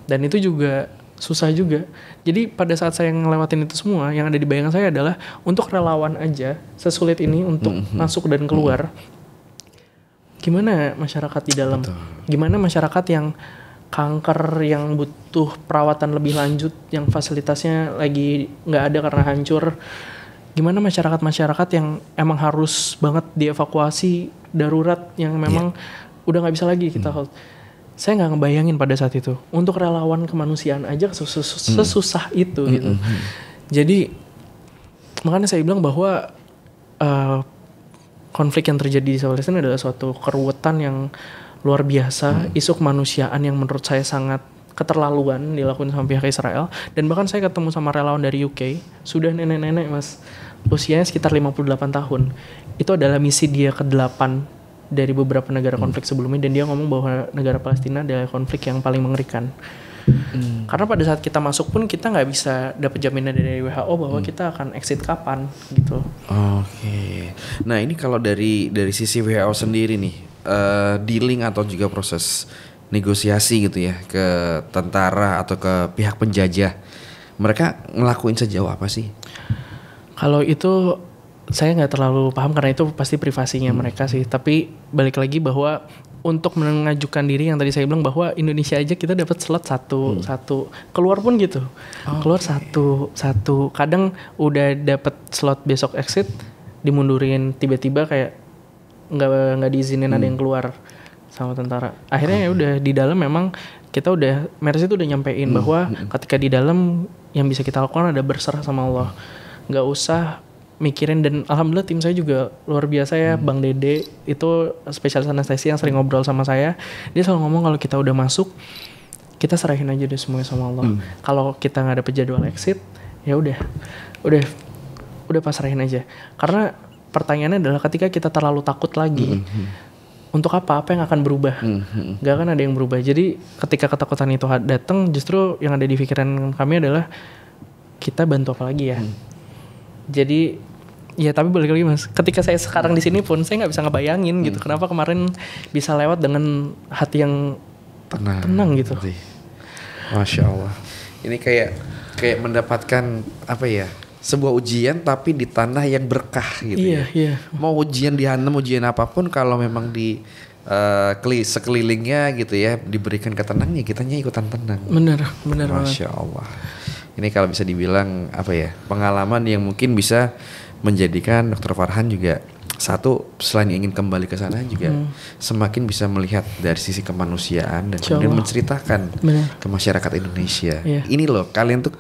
dan itu juga susah juga. Jadi pada saat saya ngelewatin itu semua, yang ada di bayangan saya adalah untuk relawan aja sesulit ini untuk -hmm. masuk dan keluar, mm-hmm gimana masyarakat di dalam Betul. gimana masyarakat yang kanker yang butuh perawatan lebih lanjut yang fasilitasnya lagi nggak ada karena hancur gimana masyarakat masyarakat yang emang harus banget dievakuasi darurat yang iya. memang yeah. udah nggak bisa lagi kita hmm. hold saya nggak ngebayangin pada saat itu untuk relawan kemanusiaan aja sesus hmm. sesusah hmm. itu gitu hmm, hmm. jadi makanya saya bilang bahwa uh, konflik yang terjadi di Palestina adalah suatu keruwetan yang luar biasa, hmm. isu kemanusiaan yang menurut saya sangat keterlaluan dilakukan sama pihak Israel dan bahkan saya ketemu sama relawan dari UK sudah nenek-nenek mas usianya sekitar 58 tahun itu adalah misi dia ke-8 dari beberapa negara hmm. konflik sebelumnya dan dia ngomong bahwa negara Palestina adalah konflik yang paling mengerikan Hmm. Karena pada saat kita masuk pun kita nggak bisa dapat jaminan dari WHO bahwa hmm. kita akan exit kapan gitu. Oke. Okay. Nah ini kalau dari dari sisi WHO sendiri nih uh, dealing atau juga proses negosiasi gitu ya ke tentara atau ke pihak penjajah, mereka ngelakuin sejauh apa sih? Kalau itu saya nggak terlalu paham karena itu pasti privasinya hmm. mereka sih. Tapi balik lagi bahwa untuk mengajukan diri yang tadi saya bilang bahwa Indonesia aja kita dapat slot satu hmm. satu keluar pun gitu okay. Oh, keluar satu satu kadang udah dapat slot besok exit dimundurin tiba-tiba kayak nggak nggak diizinin hmm. ada yang keluar sama tentara akhirnya ya udah di dalam memang kita udah Mercy itu udah nyampein hmm. bahwa hmm. ketika di dalam yang bisa kita lakukan ada berserah sama Allah nggak usah mikirin dan alhamdulillah tim saya juga luar biasa ya hmm. Bang Dede itu spesialis anestesi yang sering ngobrol sama saya dia selalu ngomong kalau kita udah masuk kita serahin aja deh semuanya sama Allah hmm. kalau kita nggak ada jadwal exit ya udah udah udah pasrahin aja karena pertanyaannya adalah ketika kita terlalu takut lagi hmm, hmm, hmm. untuk apa apa yang akan berubah hmm, nggak hmm akan ada yang berubah jadi ketika ketakutan itu datang justru yang ada di pikiran kami adalah kita bantu apa lagi ya hmm jadi ya tapi balik lagi mas ketika saya sekarang di sini pun saya nggak bisa ngebayangin gitu. hmm. gitu kenapa kemarin bisa lewat dengan hati yang tenang, tenang gitu masya allah ini kayak kayak mendapatkan apa ya sebuah ujian tapi di tanah yang berkah gitu iya, ya iya. mau ujian di ujian apapun kalau memang di Uh, sekelilingnya gitu ya diberikan ketenangnya kitanya ikutan tenang. benar benar Masya Allah ini kalau bisa dibilang apa ya pengalaman yang mungkin bisa menjadikan dokter Farhan juga satu selain ingin kembali ke sana juga hmm. semakin bisa melihat dari sisi kemanusiaan dan kemudian menceritakan Benar. ke masyarakat Indonesia ya. ini loh kalian tuh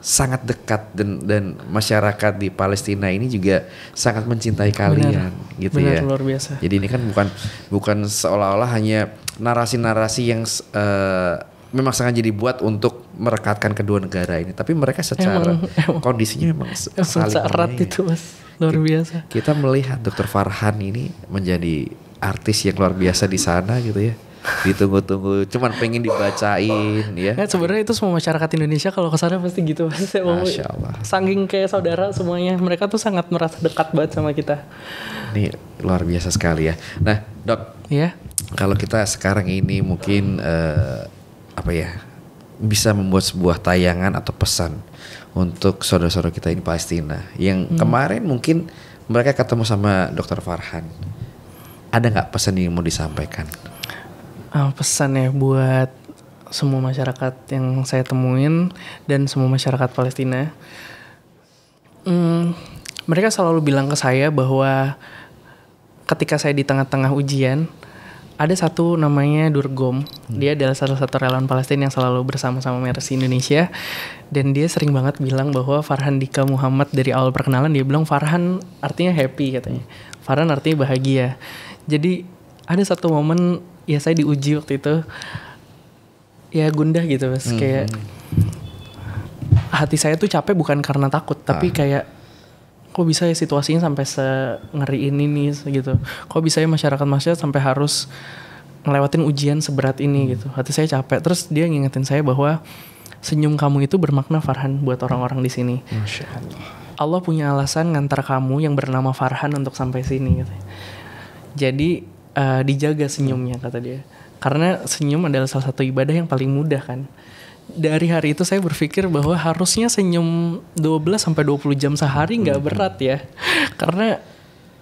sangat dekat dan dan masyarakat di Palestina ini juga sangat mencintai kalian Benar. gitu Benar, ya. luar biasa. Jadi ini kan bukan bukan seolah-olah hanya narasi-narasi yang uh, memang sengaja dibuat untuk merekatkan kedua negara ini tapi mereka secara emang, emang. kondisinya memang sangat saling erat itu mas luar kita, biasa kita melihat dokter Farhan ini menjadi artis yang luar biasa di sana gitu ya ditunggu-tunggu cuman pengen dibacain ya nah, sebenarnya itu semua masyarakat Indonesia kalau kesana pasti gitu mas Masya Allah. Sangking kayak saudara semuanya mereka tuh sangat merasa dekat banget sama kita ini luar biasa sekali ya nah dok ya kalau kita sekarang ini mungkin uh, apa ya bisa membuat sebuah tayangan atau pesan untuk saudara-saudara kita di Palestina yang hmm. kemarin mungkin mereka ketemu sama Dokter Farhan ada nggak pesan yang mau disampaikan uh, pesan ya buat semua masyarakat yang saya temuin dan semua masyarakat Palestina hmm, mereka selalu bilang ke saya bahwa ketika saya di tengah-tengah ujian ada satu namanya Durgom. Hmm. Dia adalah salah satu relawan Palestina yang selalu bersama-sama Mercy Indonesia. Dan dia sering banget bilang bahwa Farhan Dika Muhammad dari awal perkenalan dia bilang Farhan artinya happy katanya. Farhan artinya bahagia. Jadi ada satu momen ya saya diuji waktu itu ya gundah gitu mas hmm. kayak hati saya tuh capek bukan karena takut tapi ah. kayak kok bisa ya situasinya sampai ngeri ini nih gitu kok bisa ya masyarakat masyarakat sampai harus ngelewatin ujian seberat ini hmm. gitu hati saya capek terus dia ngingetin saya bahwa senyum kamu itu bermakna Farhan buat orang-orang di sini Allah. Allah punya alasan ngantar kamu yang bernama Farhan untuk sampai sini gitu jadi uh, dijaga senyumnya kata dia karena senyum adalah salah satu ibadah yang paling mudah kan dari hari itu saya berpikir bahwa harusnya senyum 12 sampai 20 jam sehari nggak hmm. berat ya. Karena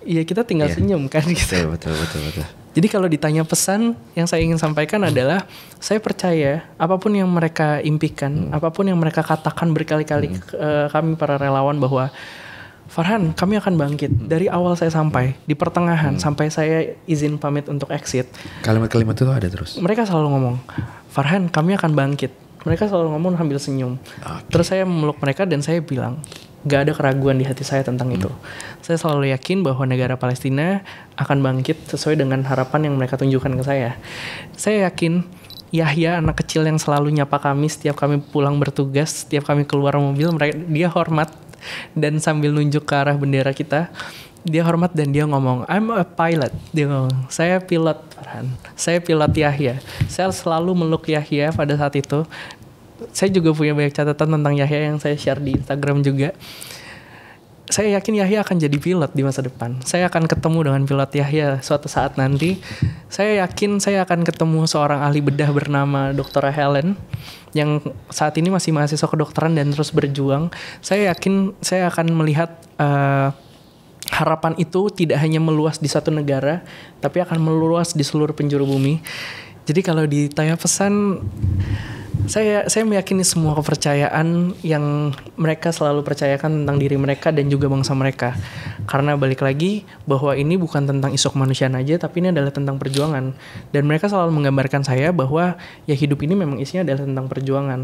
ya kita tinggal yeah. senyum kan gitu. Betul, betul, betul, betul. Jadi kalau ditanya pesan yang saya ingin sampaikan hmm. adalah saya percaya apapun yang mereka impikan, hmm. apapun yang mereka katakan berkali-kali hmm. uh, kami para relawan bahwa Farhan, kami akan bangkit. Hmm. Dari awal saya sampai di pertengahan hmm. sampai saya izin pamit untuk exit. Kalimat-kalimat itu ada terus. Mereka selalu ngomong, "Farhan, kami akan bangkit mereka selalu ngomong sambil senyum okay. terus saya meluk mereka dan saya bilang gak ada keraguan di hati saya tentang hmm. itu saya selalu yakin bahwa negara Palestina akan bangkit sesuai dengan harapan yang mereka tunjukkan ke saya saya yakin Yahya anak kecil yang selalu nyapa kami setiap kami pulang bertugas, setiap kami keluar mobil mereka dia hormat dan sambil nunjuk ke arah bendera kita dia hormat dan dia ngomong I'm a pilot dia ngomong saya pilot saya pilot Yahya saya selalu meluk Yahya pada saat itu saya juga punya banyak catatan tentang Yahya yang saya share di Instagram juga. Saya yakin Yahya akan jadi pilot di masa depan. Saya akan ketemu dengan pilot Yahya suatu saat nanti. Saya yakin saya akan ketemu seorang ahli bedah bernama Dr. Helen yang saat ini masih mahasiswa kedokteran dan terus berjuang. Saya yakin saya akan melihat uh, harapan itu tidak hanya meluas di satu negara, tapi akan meluas di seluruh penjuru bumi. Jadi kalau ditanya pesan saya saya meyakini semua kepercayaan yang mereka selalu percayakan tentang diri mereka dan juga bangsa mereka. Karena balik lagi bahwa ini bukan tentang isu kemanusiaan aja tapi ini adalah tentang perjuangan dan mereka selalu menggambarkan saya bahwa ya hidup ini memang isinya adalah tentang perjuangan.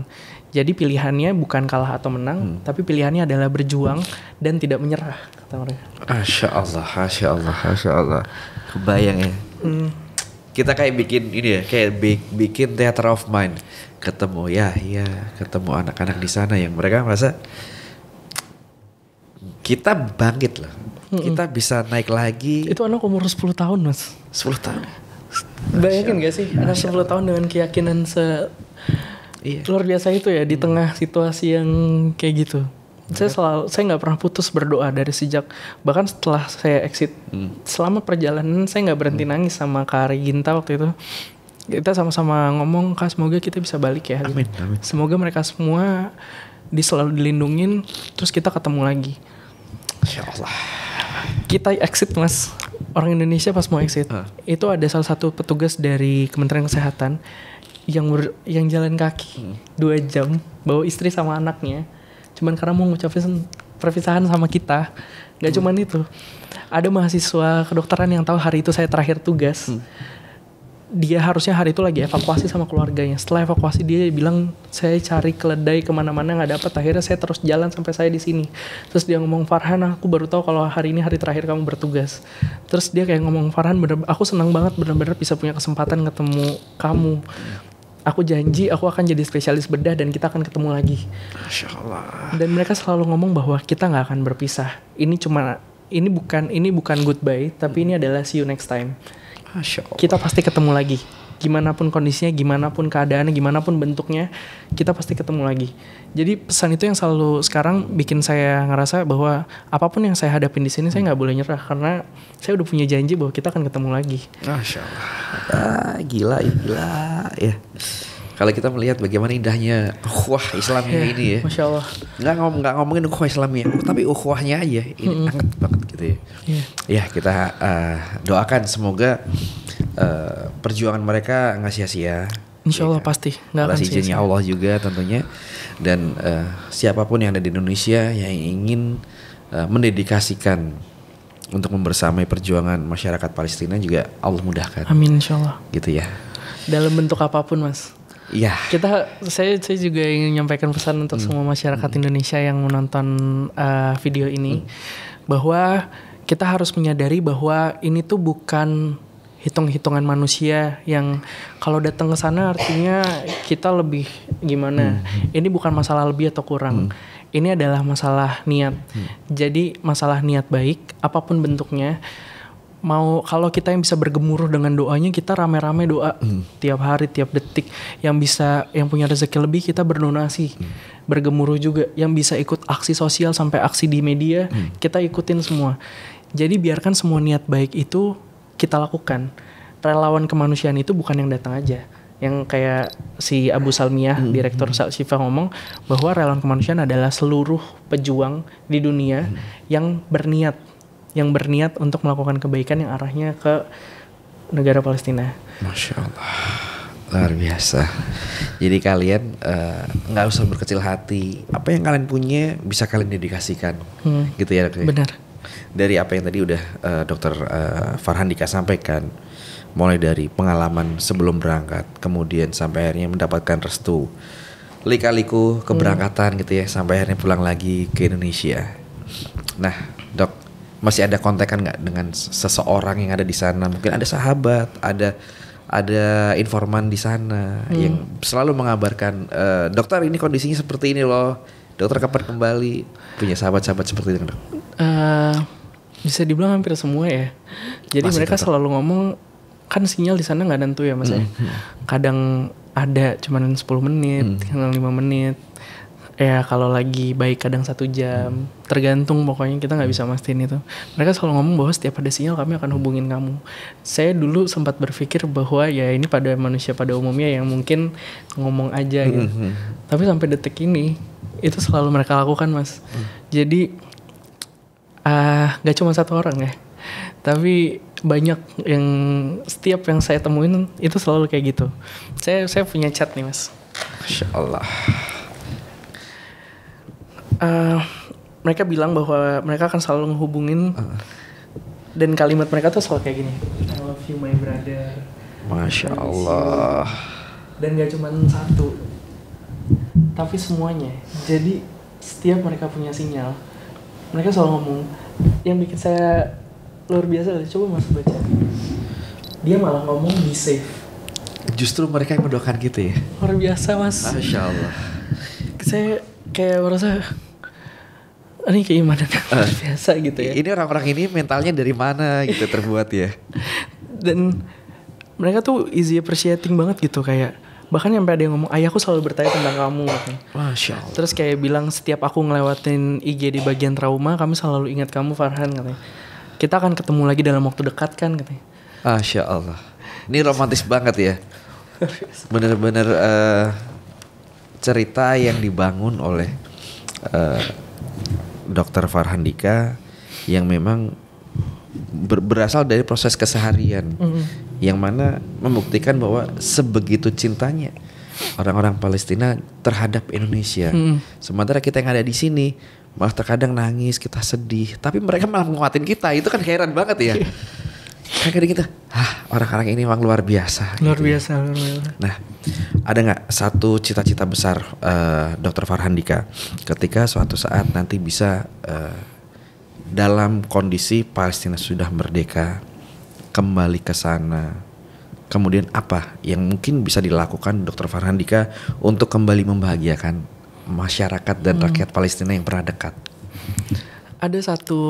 Jadi pilihannya bukan kalah atau menang hmm. tapi pilihannya adalah berjuang dan tidak menyerah kata mereka. Asya Allah, Asya Allah, Asya Allah. Kebayang ya. Hmm. Kita kayak bikin ini ya, kayak bikin theater of mind ketemu ya, ya ketemu anak-anak di sana yang mereka merasa kita bangkit loh. Mm -mm. Kita bisa naik lagi. Itu anak umur 10 tahun, Mas. 10 tahun. Bayangin gak sih anak 10 tahun dengan keyakinan se iya. luar biasa itu ya di mm. tengah situasi yang kayak gitu. Iya. Saya selalu saya nggak pernah putus berdoa dari sejak bahkan setelah saya exit. Hmm. Selama perjalanan saya nggak berhenti hmm. nangis sama Kak Ginta waktu itu kita sama-sama ngomong kak semoga kita bisa balik ya amin, amin. semoga mereka semua di selalu dilindungin terus kita ketemu lagi Insya Allah kita exit mas orang Indonesia pas mau exit uh. itu ada salah satu petugas dari Kementerian Kesehatan yang ber, yang jalan kaki hmm. dua jam bawa istri sama anaknya cuman karena mau ngucapin perpisahan sama kita nggak hmm. cuman itu ada mahasiswa kedokteran yang tahu hari itu saya terakhir tugas hmm dia harusnya hari itu lagi evakuasi sama keluarganya. Setelah evakuasi dia bilang saya cari keledai kemana-mana nggak dapat. Akhirnya saya terus jalan sampai saya di sini. Terus dia ngomong Farhan, aku baru tahu kalau hari ini hari terakhir kamu bertugas. Terus dia kayak ngomong Farhan, bener, aku senang banget bener-bener bisa punya kesempatan ketemu kamu. Aku janji aku akan jadi spesialis bedah dan kita akan ketemu lagi. Masya Allah. Dan mereka selalu ngomong bahwa kita nggak akan berpisah. Ini cuma ini bukan ini bukan goodbye, tapi ini adalah see you next time. Kita pasti ketemu lagi. Gimana pun kondisinya, gimana pun keadaannya, gimana pun bentuknya, kita pasti ketemu lagi. Jadi pesan itu yang selalu sekarang bikin saya ngerasa bahwa apapun yang saya hadapin di sini hmm. saya nggak boleh nyerah karena saya udah punya janji bahwa kita akan ketemu lagi. Masya Allah. Ah, gila, gila ya kalau kita melihat bagaimana indahnya wah Islam yeah, ini ya. Masya Allah. Nggak ngomong nggak ngomongin ukhuwah Islamnya, tapi ukhuwahnya aja ini mm anget banget gitu ya. Yeah. Ya kita uh, doakan semoga uh, perjuangan mereka nggak sia-sia. Insya Allah ya, pasti. Nggak akan sia-sia. Ya Allah juga tentunya dan uh, siapapun yang ada di Indonesia yang ingin uh, mendedikasikan untuk membersamai perjuangan masyarakat Palestina juga Allah mudahkan. Amin insya Allah. Gitu ya. Dalam bentuk apapun mas Iya. Kita saya saya juga ingin menyampaikan pesan untuk hmm. semua masyarakat hmm. Indonesia yang menonton uh, video ini hmm. bahwa kita harus menyadari bahwa ini tuh bukan hitung-hitungan manusia yang kalau datang ke sana artinya kita lebih gimana. Hmm. Ini bukan masalah lebih atau kurang. Hmm. Ini adalah masalah niat. Hmm. Jadi masalah niat baik apapun bentuknya mau kalau kita yang bisa bergemuruh dengan doanya kita rame-rame doa hmm. tiap hari tiap detik yang bisa yang punya rezeki lebih kita berdonasi hmm. bergemuruh juga yang bisa ikut aksi sosial sampai aksi di media hmm. kita ikutin semua jadi biarkan semua niat baik itu kita lakukan relawan kemanusiaan itu bukan yang datang aja yang kayak si Abu Salmiyah hmm. direktur hmm. Syifa ngomong bahwa relawan kemanusiaan adalah seluruh pejuang di dunia hmm. yang berniat yang berniat untuk melakukan kebaikan yang arahnya ke negara Palestina. Masya Allah, luar biasa. Jadi kalian eh, nggak uh, usah berkecil hati. Apa yang kalian punya bisa kalian dedikasikan, hmm. gitu ya. ya? Benar. Dari apa yang tadi udah uh, Dokter uh, eh, Farhandika sampaikan, mulai dari pengalaman sebelum berangkat, kemudian sampai akhirnya mendapatkan restu, lika-liku keberangkatan hmm. gitu ya, sampai akhirnya pulang lagi ke Indonesia. Nah, dok, masih ada kontekan nggak dengan seseorang yang ada di sana mungkin ada sahabat ada ada informan di sana hmm. yang selalu mengabarkan e, dokter ini kondisinya seperti ini loh dokter kapan kembali punya sahabat-sahabat seperti itu uh, bisa dibilang hampir semua ya jadi masih mereka tetap. selalu ngomong kan sinyal di sana nggak tentu ya mas ya? hmm. ya kadang ada cuman 10 menit hmm. kadang 5 menit ya kalau lagi baik kadang satu jam hmm. tergantung pokoknya kita nggak hmm. bisa mastiin itu mereka selalu ngomong bahwa setiap ada sinyal kami akan hubungin kamu saya dulu sempat berpikir bahwa ya ini pada manusia pada umumnya yang mungkin ngomong aja gitu hmm. tapi sampai detik ini itu selalu mereka lakukan mas hmm. jadi ah, nggak uh, gak cuma satu orang ya tapi banyak yang setiap yang saya temuin itu selalu kayak gitu saya saya punya chat nih mas Masya Allah Eh, mereka bilang bahwa mereka akan selalu menghubungin uh. Uh-huh. dan kalimat mereka tuh selalu kayak gini I love you my brother Masya Allah dan gak cuma satu tapi semuanya jadi setiap mereka punya sinyal mereka selalu ngomong yang bikin saya luar biasa coba mas baca dia malah ngomong be safe justru mereka yang mendoakan gitu ya luar biasa mas Masya Allah saya kayak merasa ini keimanan yang uh, biasa gitu ya. Ini orang-orang ini mentalnya dari mana gitu terbuat ya? Dan mereka tuh easy appreciating banget gitu kayak bahkan sampai ada yang ngomong ayahku selalu bertanya tentang kamu gitu. Masya Allah. terus kayak bilang setiap aku ngelewatin IG di bagian trauma kami selalu ingat kamu Farhan katanya gitu kita akan ketemu lagi dalam waktu dekat kan katanya gitu Masya Allah ini romantis banget ya bener-bener uh, cerita yang dibangun oleh uh, dokter Farhandika yang memang ber berasal dari proses keseharian mm. yang mana membuktikan bahwa sebegitu cintanya orang-orang Palestina terhadap Indonesia. Mm. Sementara kita yang ada di sini malah terkadang nangis, kita sedih, tapi mereka malah menguatin kita. Itu kan heran banget ya. Iya. Kayak gitu kita, ah orang-orang ini memang luar biasa. Gitu luar gitu biasa, ya. Nah, ada nggak satu cita-cita besar uh, dokter Farhandika ketika suatu saat nanti bisa uh, dalam kondisi Palestina sudah merdeka kembali ke sana. Kemudian apa yang mungkin bisa dilakukan Dokter Farhandika untuk kembali membahagiakan masyarakat dan hmm. rakyat Palestina yang pernah dekat? Ada satu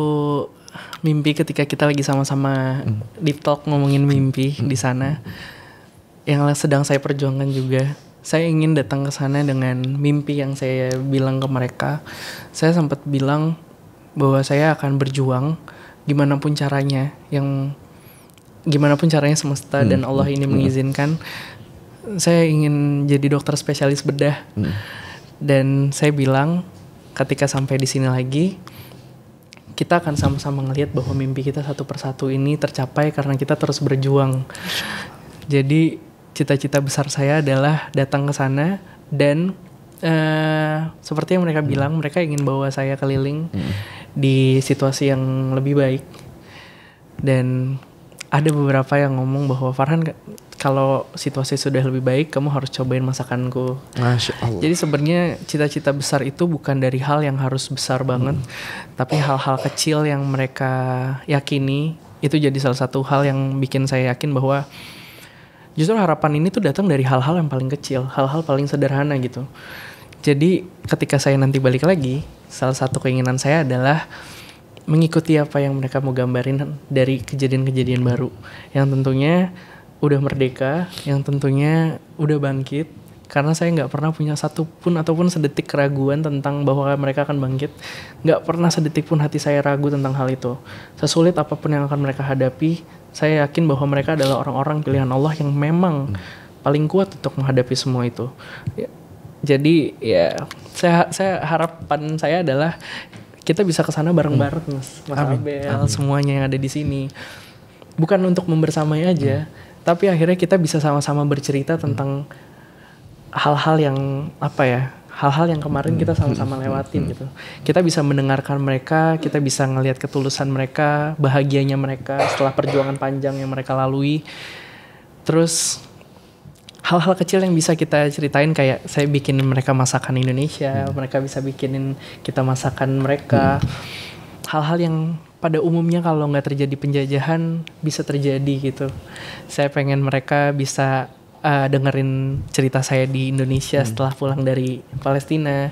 mimpi ketika kita lagi sama-sama hmm. di talk ngomongin mimpi hmm. di sana yang sedang saya perjuangkan juga saya ingin datang ke sana dengan mimpi yang saya bilang ke mereka saya sempat bilang bahwa saya akan berjuang gimana pun caranya yang gimana pun caranya semesta hmm. dan Allah ini mengizinkan saya ingin jadi dokter spesialis bedah dan saya bilang ketika sampai di sini lagi kita akan sama-sama ngelihat bahwa mimpi kita satu persatu ini tercapai karena kita terus berjuang. Jadi cita-cita besar saya adalah datang ke sana dan uh, seperti yang mereka hmm. bilang mereka ingin bawa saya keliling hmm. di situasi yang lebih baik. Dan ada beberapa yang ngomong bahwa Farhan kalau situasi sudah lebih baik kamu harus cobain masakanku. Masya Allah. Jadi sebenarnya cita-cita besar itu bukan dari hal yang harus besar banget, hmm. tapi hal-hal kecil yang mereka yakini itu jadi salah satu hal yang bikin saya yakin bahwa justru harapan ini tuh datang dari hal-hal yang paling kecil, hal-hal paling sederhana gitu. Jadi ketika saya nanti balik lagi, salah satu keinginan saya adalah mengikuti apa yang mereka mau gambarin dari kejadian-kejadian baru yang tentunya udah merdeka yang tentunya udah bangkit karena saya nggak pernah punya satupun ataupun sedetik keraguan tentang bahwa mereka akan bangkit. Nggak pernah sedetik pun hati saya ragu tentang hal itu. Sesulit apapun yang akan mereka hadapi, saya yakin bahwa mereka adalah orang-orang pilihan Allah yang memang hmm. paling kuat untuk menghadapi semua itu. Ya, jadi ya saya saya harapan saya adalah kita bisa ke sana bareng-bareng Mas, Mas Abel, semuanya yang ada di sini. Bukan untuk membersamai aja, hmm tapi akhirnya kita bisa sama-sama bercerita tentang hal-hal hmm. yang apa ya hal-hal yang kemarin kita hmm, hmm, sama-sama hmm, lewatin gitu kita bisa mendengarkan mereka kita bisa ngelihat ketulusan mereka bahagianya mereka setelah perjuangan panjang yang mereka lalui terus hal-hal kecil yang bisa kita ceritain kayak saya bikin mereka masakan Indonesia, hmm. mereka bisa bikinin kita masakan mereka. Hal-hal hmm. yang pada umumnya kalau nggak terjadi penjajahan bisa terjadi gitu. Saya pengen mereka bisa uh, dengerin cerita saya di Indonesia hmm. setelah pulang dari Palestina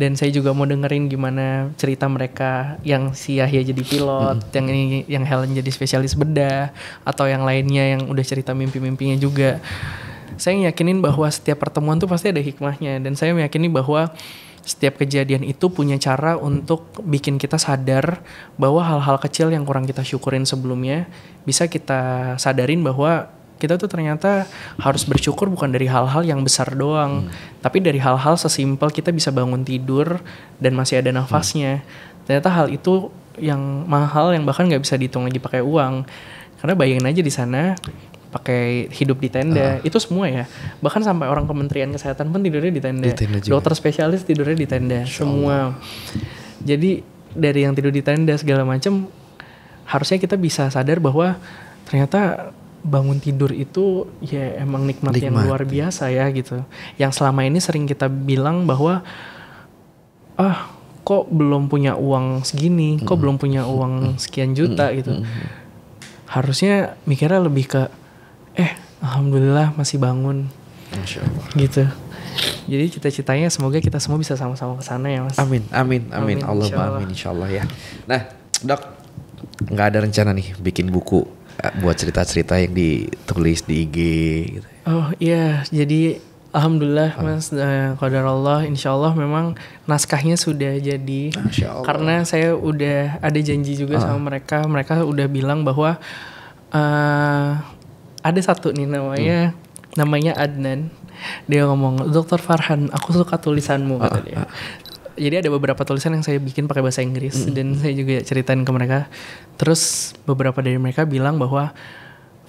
dan saya juga mau dengerin gimana cerita mereka yang si Yahya jadi pilot, hmm. yang ini yang Helen jadi spesialis bedah atau yang lainnya yang udah cerita mimpi-mimpinya juga. Saya yakinin bahwa setiap pertemuan tuh pasti ada hikmahnya dan saya meyakini bahwa setiap kejadian itu punya cara untuk bikin kita sadar bahwa hal-hal kecil yang kurang kita syukurin sebelumnya bisa kita sadarin bahwa kita tuh ternyata harus bersyukur bukan dari hal-hal yang besar doang, hmm. tapi dari hal-hal sesimpel kita bisa bangun tidur dan masih ada nafasnya. Hmm. Ternyata hal itu yang mahal yang bahkan nggak bisa dihitung lagi pakai uang. Karena bayangin aja di sana pakai hidup di tenda uh. itu semua ya bahkan sampai orang kementerian kesehatan pun tidurnya di tenda, di tenda juga. dokter spesialis tidurnya di tenda Insya semua Allah. jadi dari yang tidur di tenda segala macam harusnya kita bisa sadar bahwa ternyata bangun tidur itu ya emang nikmat, nikmat. yang luar biasa ya gitu yang selama ini sering kita bilang bahwa ah kok belum punya uang segini mm. kok belum punya uang sekian juta mm. gitu mm. harusnya mikirnya lebih ke eh alhamdulillah masih bangun gitu jadi cita-citanya semoga kita semua bisa sama-sama ke sana ya mas amin amin amin, amin. Allah insya amin insya Allah ya nah dok nggak ada rencana nih bikin buku eh, buat cerita-cerita yang ditulis di IG gitu. oh iya jadi Alhamdulillah mas, uh, eh, kodar Allah, insya Allah memang naskahnya sudah jadi. Insya Allah. Karena saya udah ada janji juga ah. sama mereka, mereka udah bilang bahwa uh, ada satu nih namanya hmm. namanya Adnan dia ngomong dokter Farhan aku suka tulisanmu kata dia jadi ada beberapa tulisan yang saya bikin pakai bahasa Inggris mm. dan saya juga ceritain ke mereka. Terus beberapa dari mereka bilang bahwa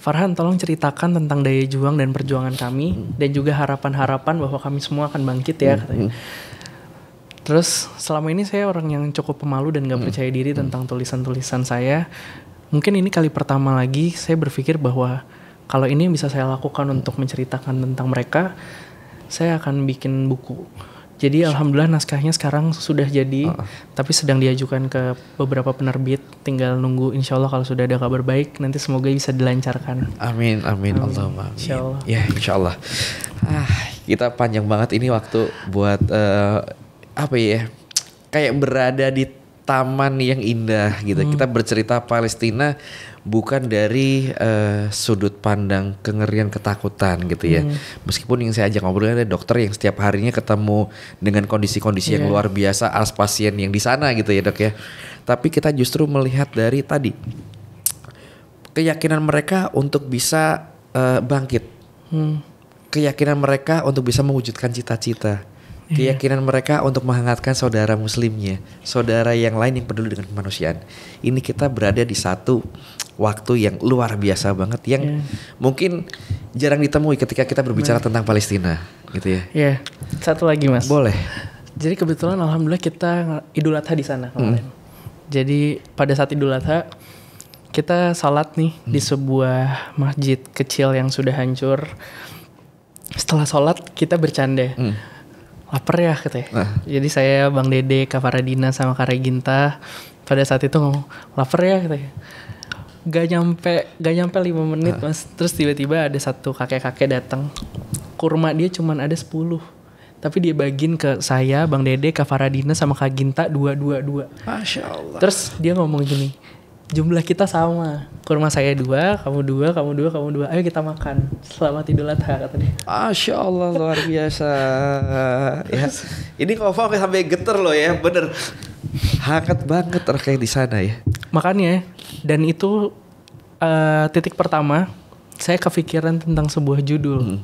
Farhan tolong ceritakan tentang daya juang dan perjuangan kami mm. dan juga harapan-harapan bahwa kami semua akan bangkit ya hmm, katanya. Hmm. Terus selama ini saya orang yang cukup pemalu dan gak hmm. percaya diri tentang tulisan-tulisan saya. Mungkin ini kali pertama lagi saya berpikir bahwa kalau ini bisa saya lakukan untuk menceritakan tentang mereka saya akan bikin buku jadi alhamdulillah naskahnya sekarang sudah jadi, uh -uh. tapi sedang diajukan ke beberapa penerbit. Tinggal nunggu insya Allah kalau sudah ada kabar baik, nanti semoga bisa dilancarkan. Amin, amin, amin. Allahumma amin. Insya Allah. Ya, insya Allah. Ah, kita panjang banget ini waktu buat uh, apa ya? Kayak berada di taman yang indah gitu. Hmm. Kita bercerita Palestina bukan dari uh, sudut pandang kengerian ketakutan gitu ya. Hmm. Meskipun yang saya ajak ngobrolnya ada dokter yang setiap harinya ketemu dengan kondisi-kondisi yeah. yang iya. luar biasa as pasien yang di sana gitu ya, Dok ya. Tapi kita justru melihat dari tadi keyakinan mereka untuk bisa uh, bangkit. Hmm. Keyakinan mereka untuk bisa mewujudkan cita-cita Iya. keyakinan mereka untuk menghangatkan saudara muslimnya, saudara yang lain yang peduli dengan kemanusiaan. Ini kita berada di satu waktu yang luar biasa banget yang yeah. mungkin jarang ditemui ketika kita berbicara nah. tentang Palestina, gitu ya. Iya. Yeah. Satu lagi, Mas. Boleh. Jadi kebetulan alhamdulillah kita Idul Adha di sana kemarin. Mm. Jadi pada saat Idul Adha kita salat nih hmm. di sebuah masjid kecil yang sudah hancur. Setelah salat kita bercanda. Hmm lapar ya katanya. Nah. Jadi saya Bang Dede, Kak Faradina sama Kak Reginta pada saat itu ngomong lapar ya katanya. Gak nyampe gak nyampe lima menit nah. mas. Terus tiba-tiba ada satu kakek-kakek datang. Kurma dia cuman ada sepuluh, tapi dia bagiin ke saya, Bang Dede, Kak Faradina sama Kak Ginta dua dua dua. Masya Allah. Terus dia ngomong gini, jumlah kita sama. kurma saya dua, kamu dua, kamu dua, kamu dua. Ayo kita makan. Selamat Idul Adha kata dia. Masya Allah luar biasa. ya. Ini faham sampai geter loh ya, bener. Hangat banget terkait di sana ya. Makanya, dan itu uh, titik pertama saya kepikiran tentang sebuah judul. Hmm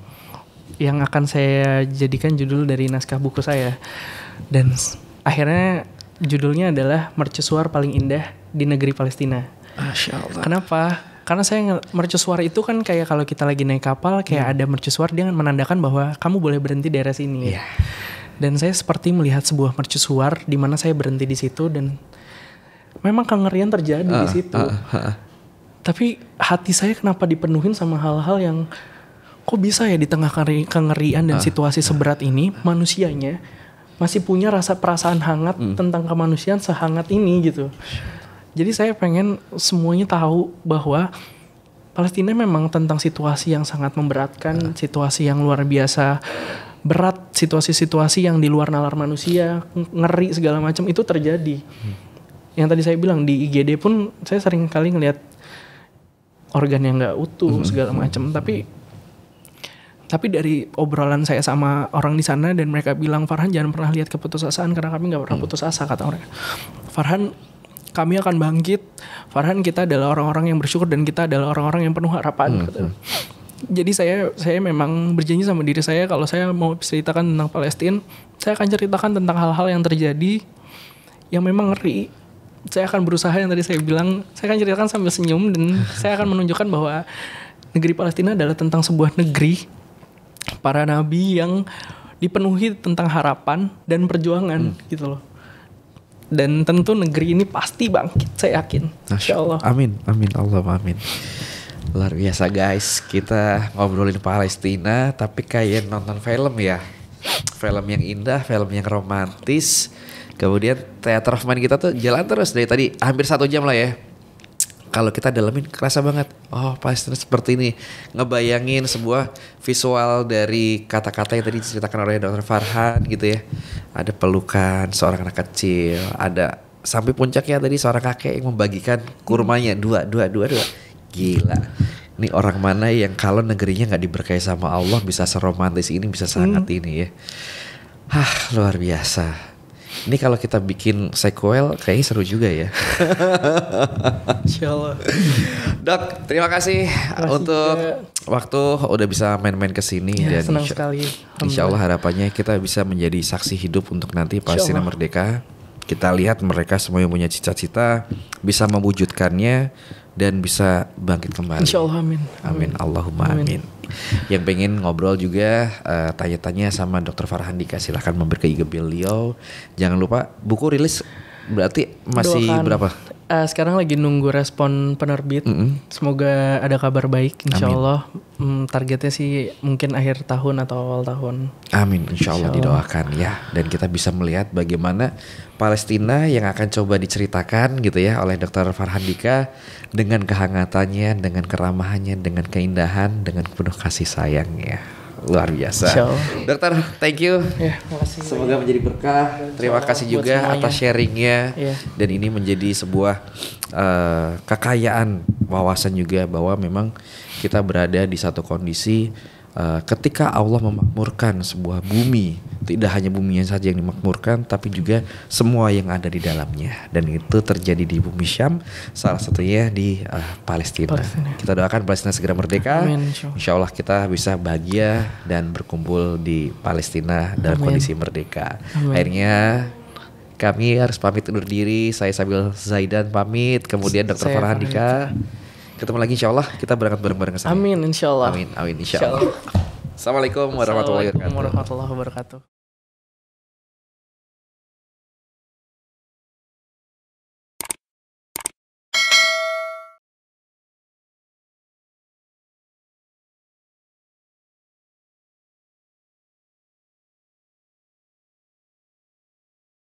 yang akan saya jadikan judul dari naskah buku saya dan akhirnya judulnya adalah mercusuar paling indah di negeri Palestina. Masya Kenapa? Karena saya mercusuar itu kan kayak kalau kita lagi naik kapal kayak hmm. ada mercusuar dia menandakan bahwa kamu boleh berhenti daerah sini. Yeah. Dan saya seperti melihat sebuah mercusuar di mana saya berhenti di situ dan memang kengerian terjadi uh, di ah, situ. Uh, uh, uh. Tapi hati saya kenapa dipenuhin sama hal-hal yang kok bisa ya di tengah kengerian dan uh, situasi uh, seberat ini uh, manusianya masih punya rasa perasaan hangat hmm. tentang kemanusiaan sehangat ini gitu. Jadi saya pengen semuanya tahu bahwa Palestina memang tentang situasi yang sangat memberatkan, ya. situasi yang luar biasa berat, situasi-situasi yang di luar nalar manusia, ngeri segala macam itu terjadi. Hmm. Yang tadi saya bilang di IGD pun saya sering kali ngelihat organ yang nggak utuh hmm. segala hmm. macam, hmm. tapi tapi dari obrolan saya sama orang di sana dan mereka bilang Farhan jangan pernah lihat keputusasaan karena kami nggak pernah hmm. putus asa kata mereka. Farhan kami akan bangkit. Farhan kita adalah orang-orang yang bersyukur dan kita adalah orang-orang yang penuh harapan. Hmm. hmm. Jadi saya saya memang berjanji sama diri saya kalau saya mau ceritakan tentang Palestina, saya akan ceritakan tentang hal-hal yang terjadi yang memang ngeri. Saya akan berusaha yang tadi saya bilang, saya akan ceritakan sambil senyum dan saya akan menunjukkan bahwa negeri Palestina adalah tentang sebuah negeri para nabi yang dipenuhi tentang harapan dan perjuangan hmm. gitu loh dan tentu negeri ini pasti bangkit saya yakin Insya Allah amin amin Allah amin luar biasa guys kita ngobrolin Palestina tapi kayak nonton film ya film yang indah film yang romantis kemudian teater of mind kita tuh jalan terus dari tadi hampir satu jam lah ya kalau kita dalamin kerasa banget oh pasti seperti ini ngebayangin sebuah visual dari kata-kata yang tadi diceritakan oleh dokter Farhan gitu ya ada pelukan seorang anak kecil ada sampai puncaknya tadi seorang kakek yang membagikan kurmanya dua dua dua dua gila ini orang mana yang kalau negerinya nggak diberkahi sama Allah bisa seromantis ini bisa sangat hmm. ini ya Hah luar biasa ini kalau kita bikin sequel kayaknya seru juga ya. Insyaallah. Dok, terima kasih Masih untuk ya. waktu udah bisa main-main ke sini ya, dan senang insya, sekali. Insyaallah harapannya kita bisa menjadi saksi hidup untuk nanti Palestina merdeka. Kita lihat mereka semua yang punya cita-cita bisa mewujudkannya dan bisa bangkit kembali. Insyaallah, amin. Amin. amin. Allahumma amin. amin yang pengen ngobrol juga tanya eh, tanya-tanya sama Dr. Farhandika silahkan memberi ke beliau. Jangan lupa buku rilis berarti masih Doakan. berapa? uh, sekarang lagi nunggu respon penerbit. Mm -hmm. Semoga ada kabar baik, insya Amin. Allah. Mm, targetnya sih mungkin akhir tahun atau awal tahun. Amin, insya insya Allah didoakan ya. Dan kita bisa melihat bagaimana Palestina yang akan coba diceritakan gitu ya oleh Dr. Farhan Dika dengan kehangatannya, dengan keramahannya, dengan keindahan, dengan penuh kasih sayangnya luar biasa. Dokter, thank you. Ya, Semoga menjadi berkah. Terima kasih juga atas sharingnya. Ya. Dan ini menjadi sebuah uh, kekayaan wawasan juga bahwa memang kita berada di satu kondisi Eh, ketika Allah memakmurkan sebuah bumi tidak hanya bumi yang saja yang dimakmurkan tapi juga semua yang ada di dalamnya dan itu terjadi di bumi Syam salah satunya di uh, Palestina. Palestina kita doakan Palestina segera merdeka Amin, insya Allah kita bisa bahagia dan berkumpul di Palestina dalam Amin. kondisi merdeka Amin. akhirnya kami harus pamit undur diri saya Sabil Zaidan pamit kemudian Dr. Farhan Dika Ketemu lagi insya Allah kita berangkat bareng-bareng ke sana. Amin insya Allah. Amin, amin insya, insya Allah. Assalamualaikum warahmatullahi wabarakatuh.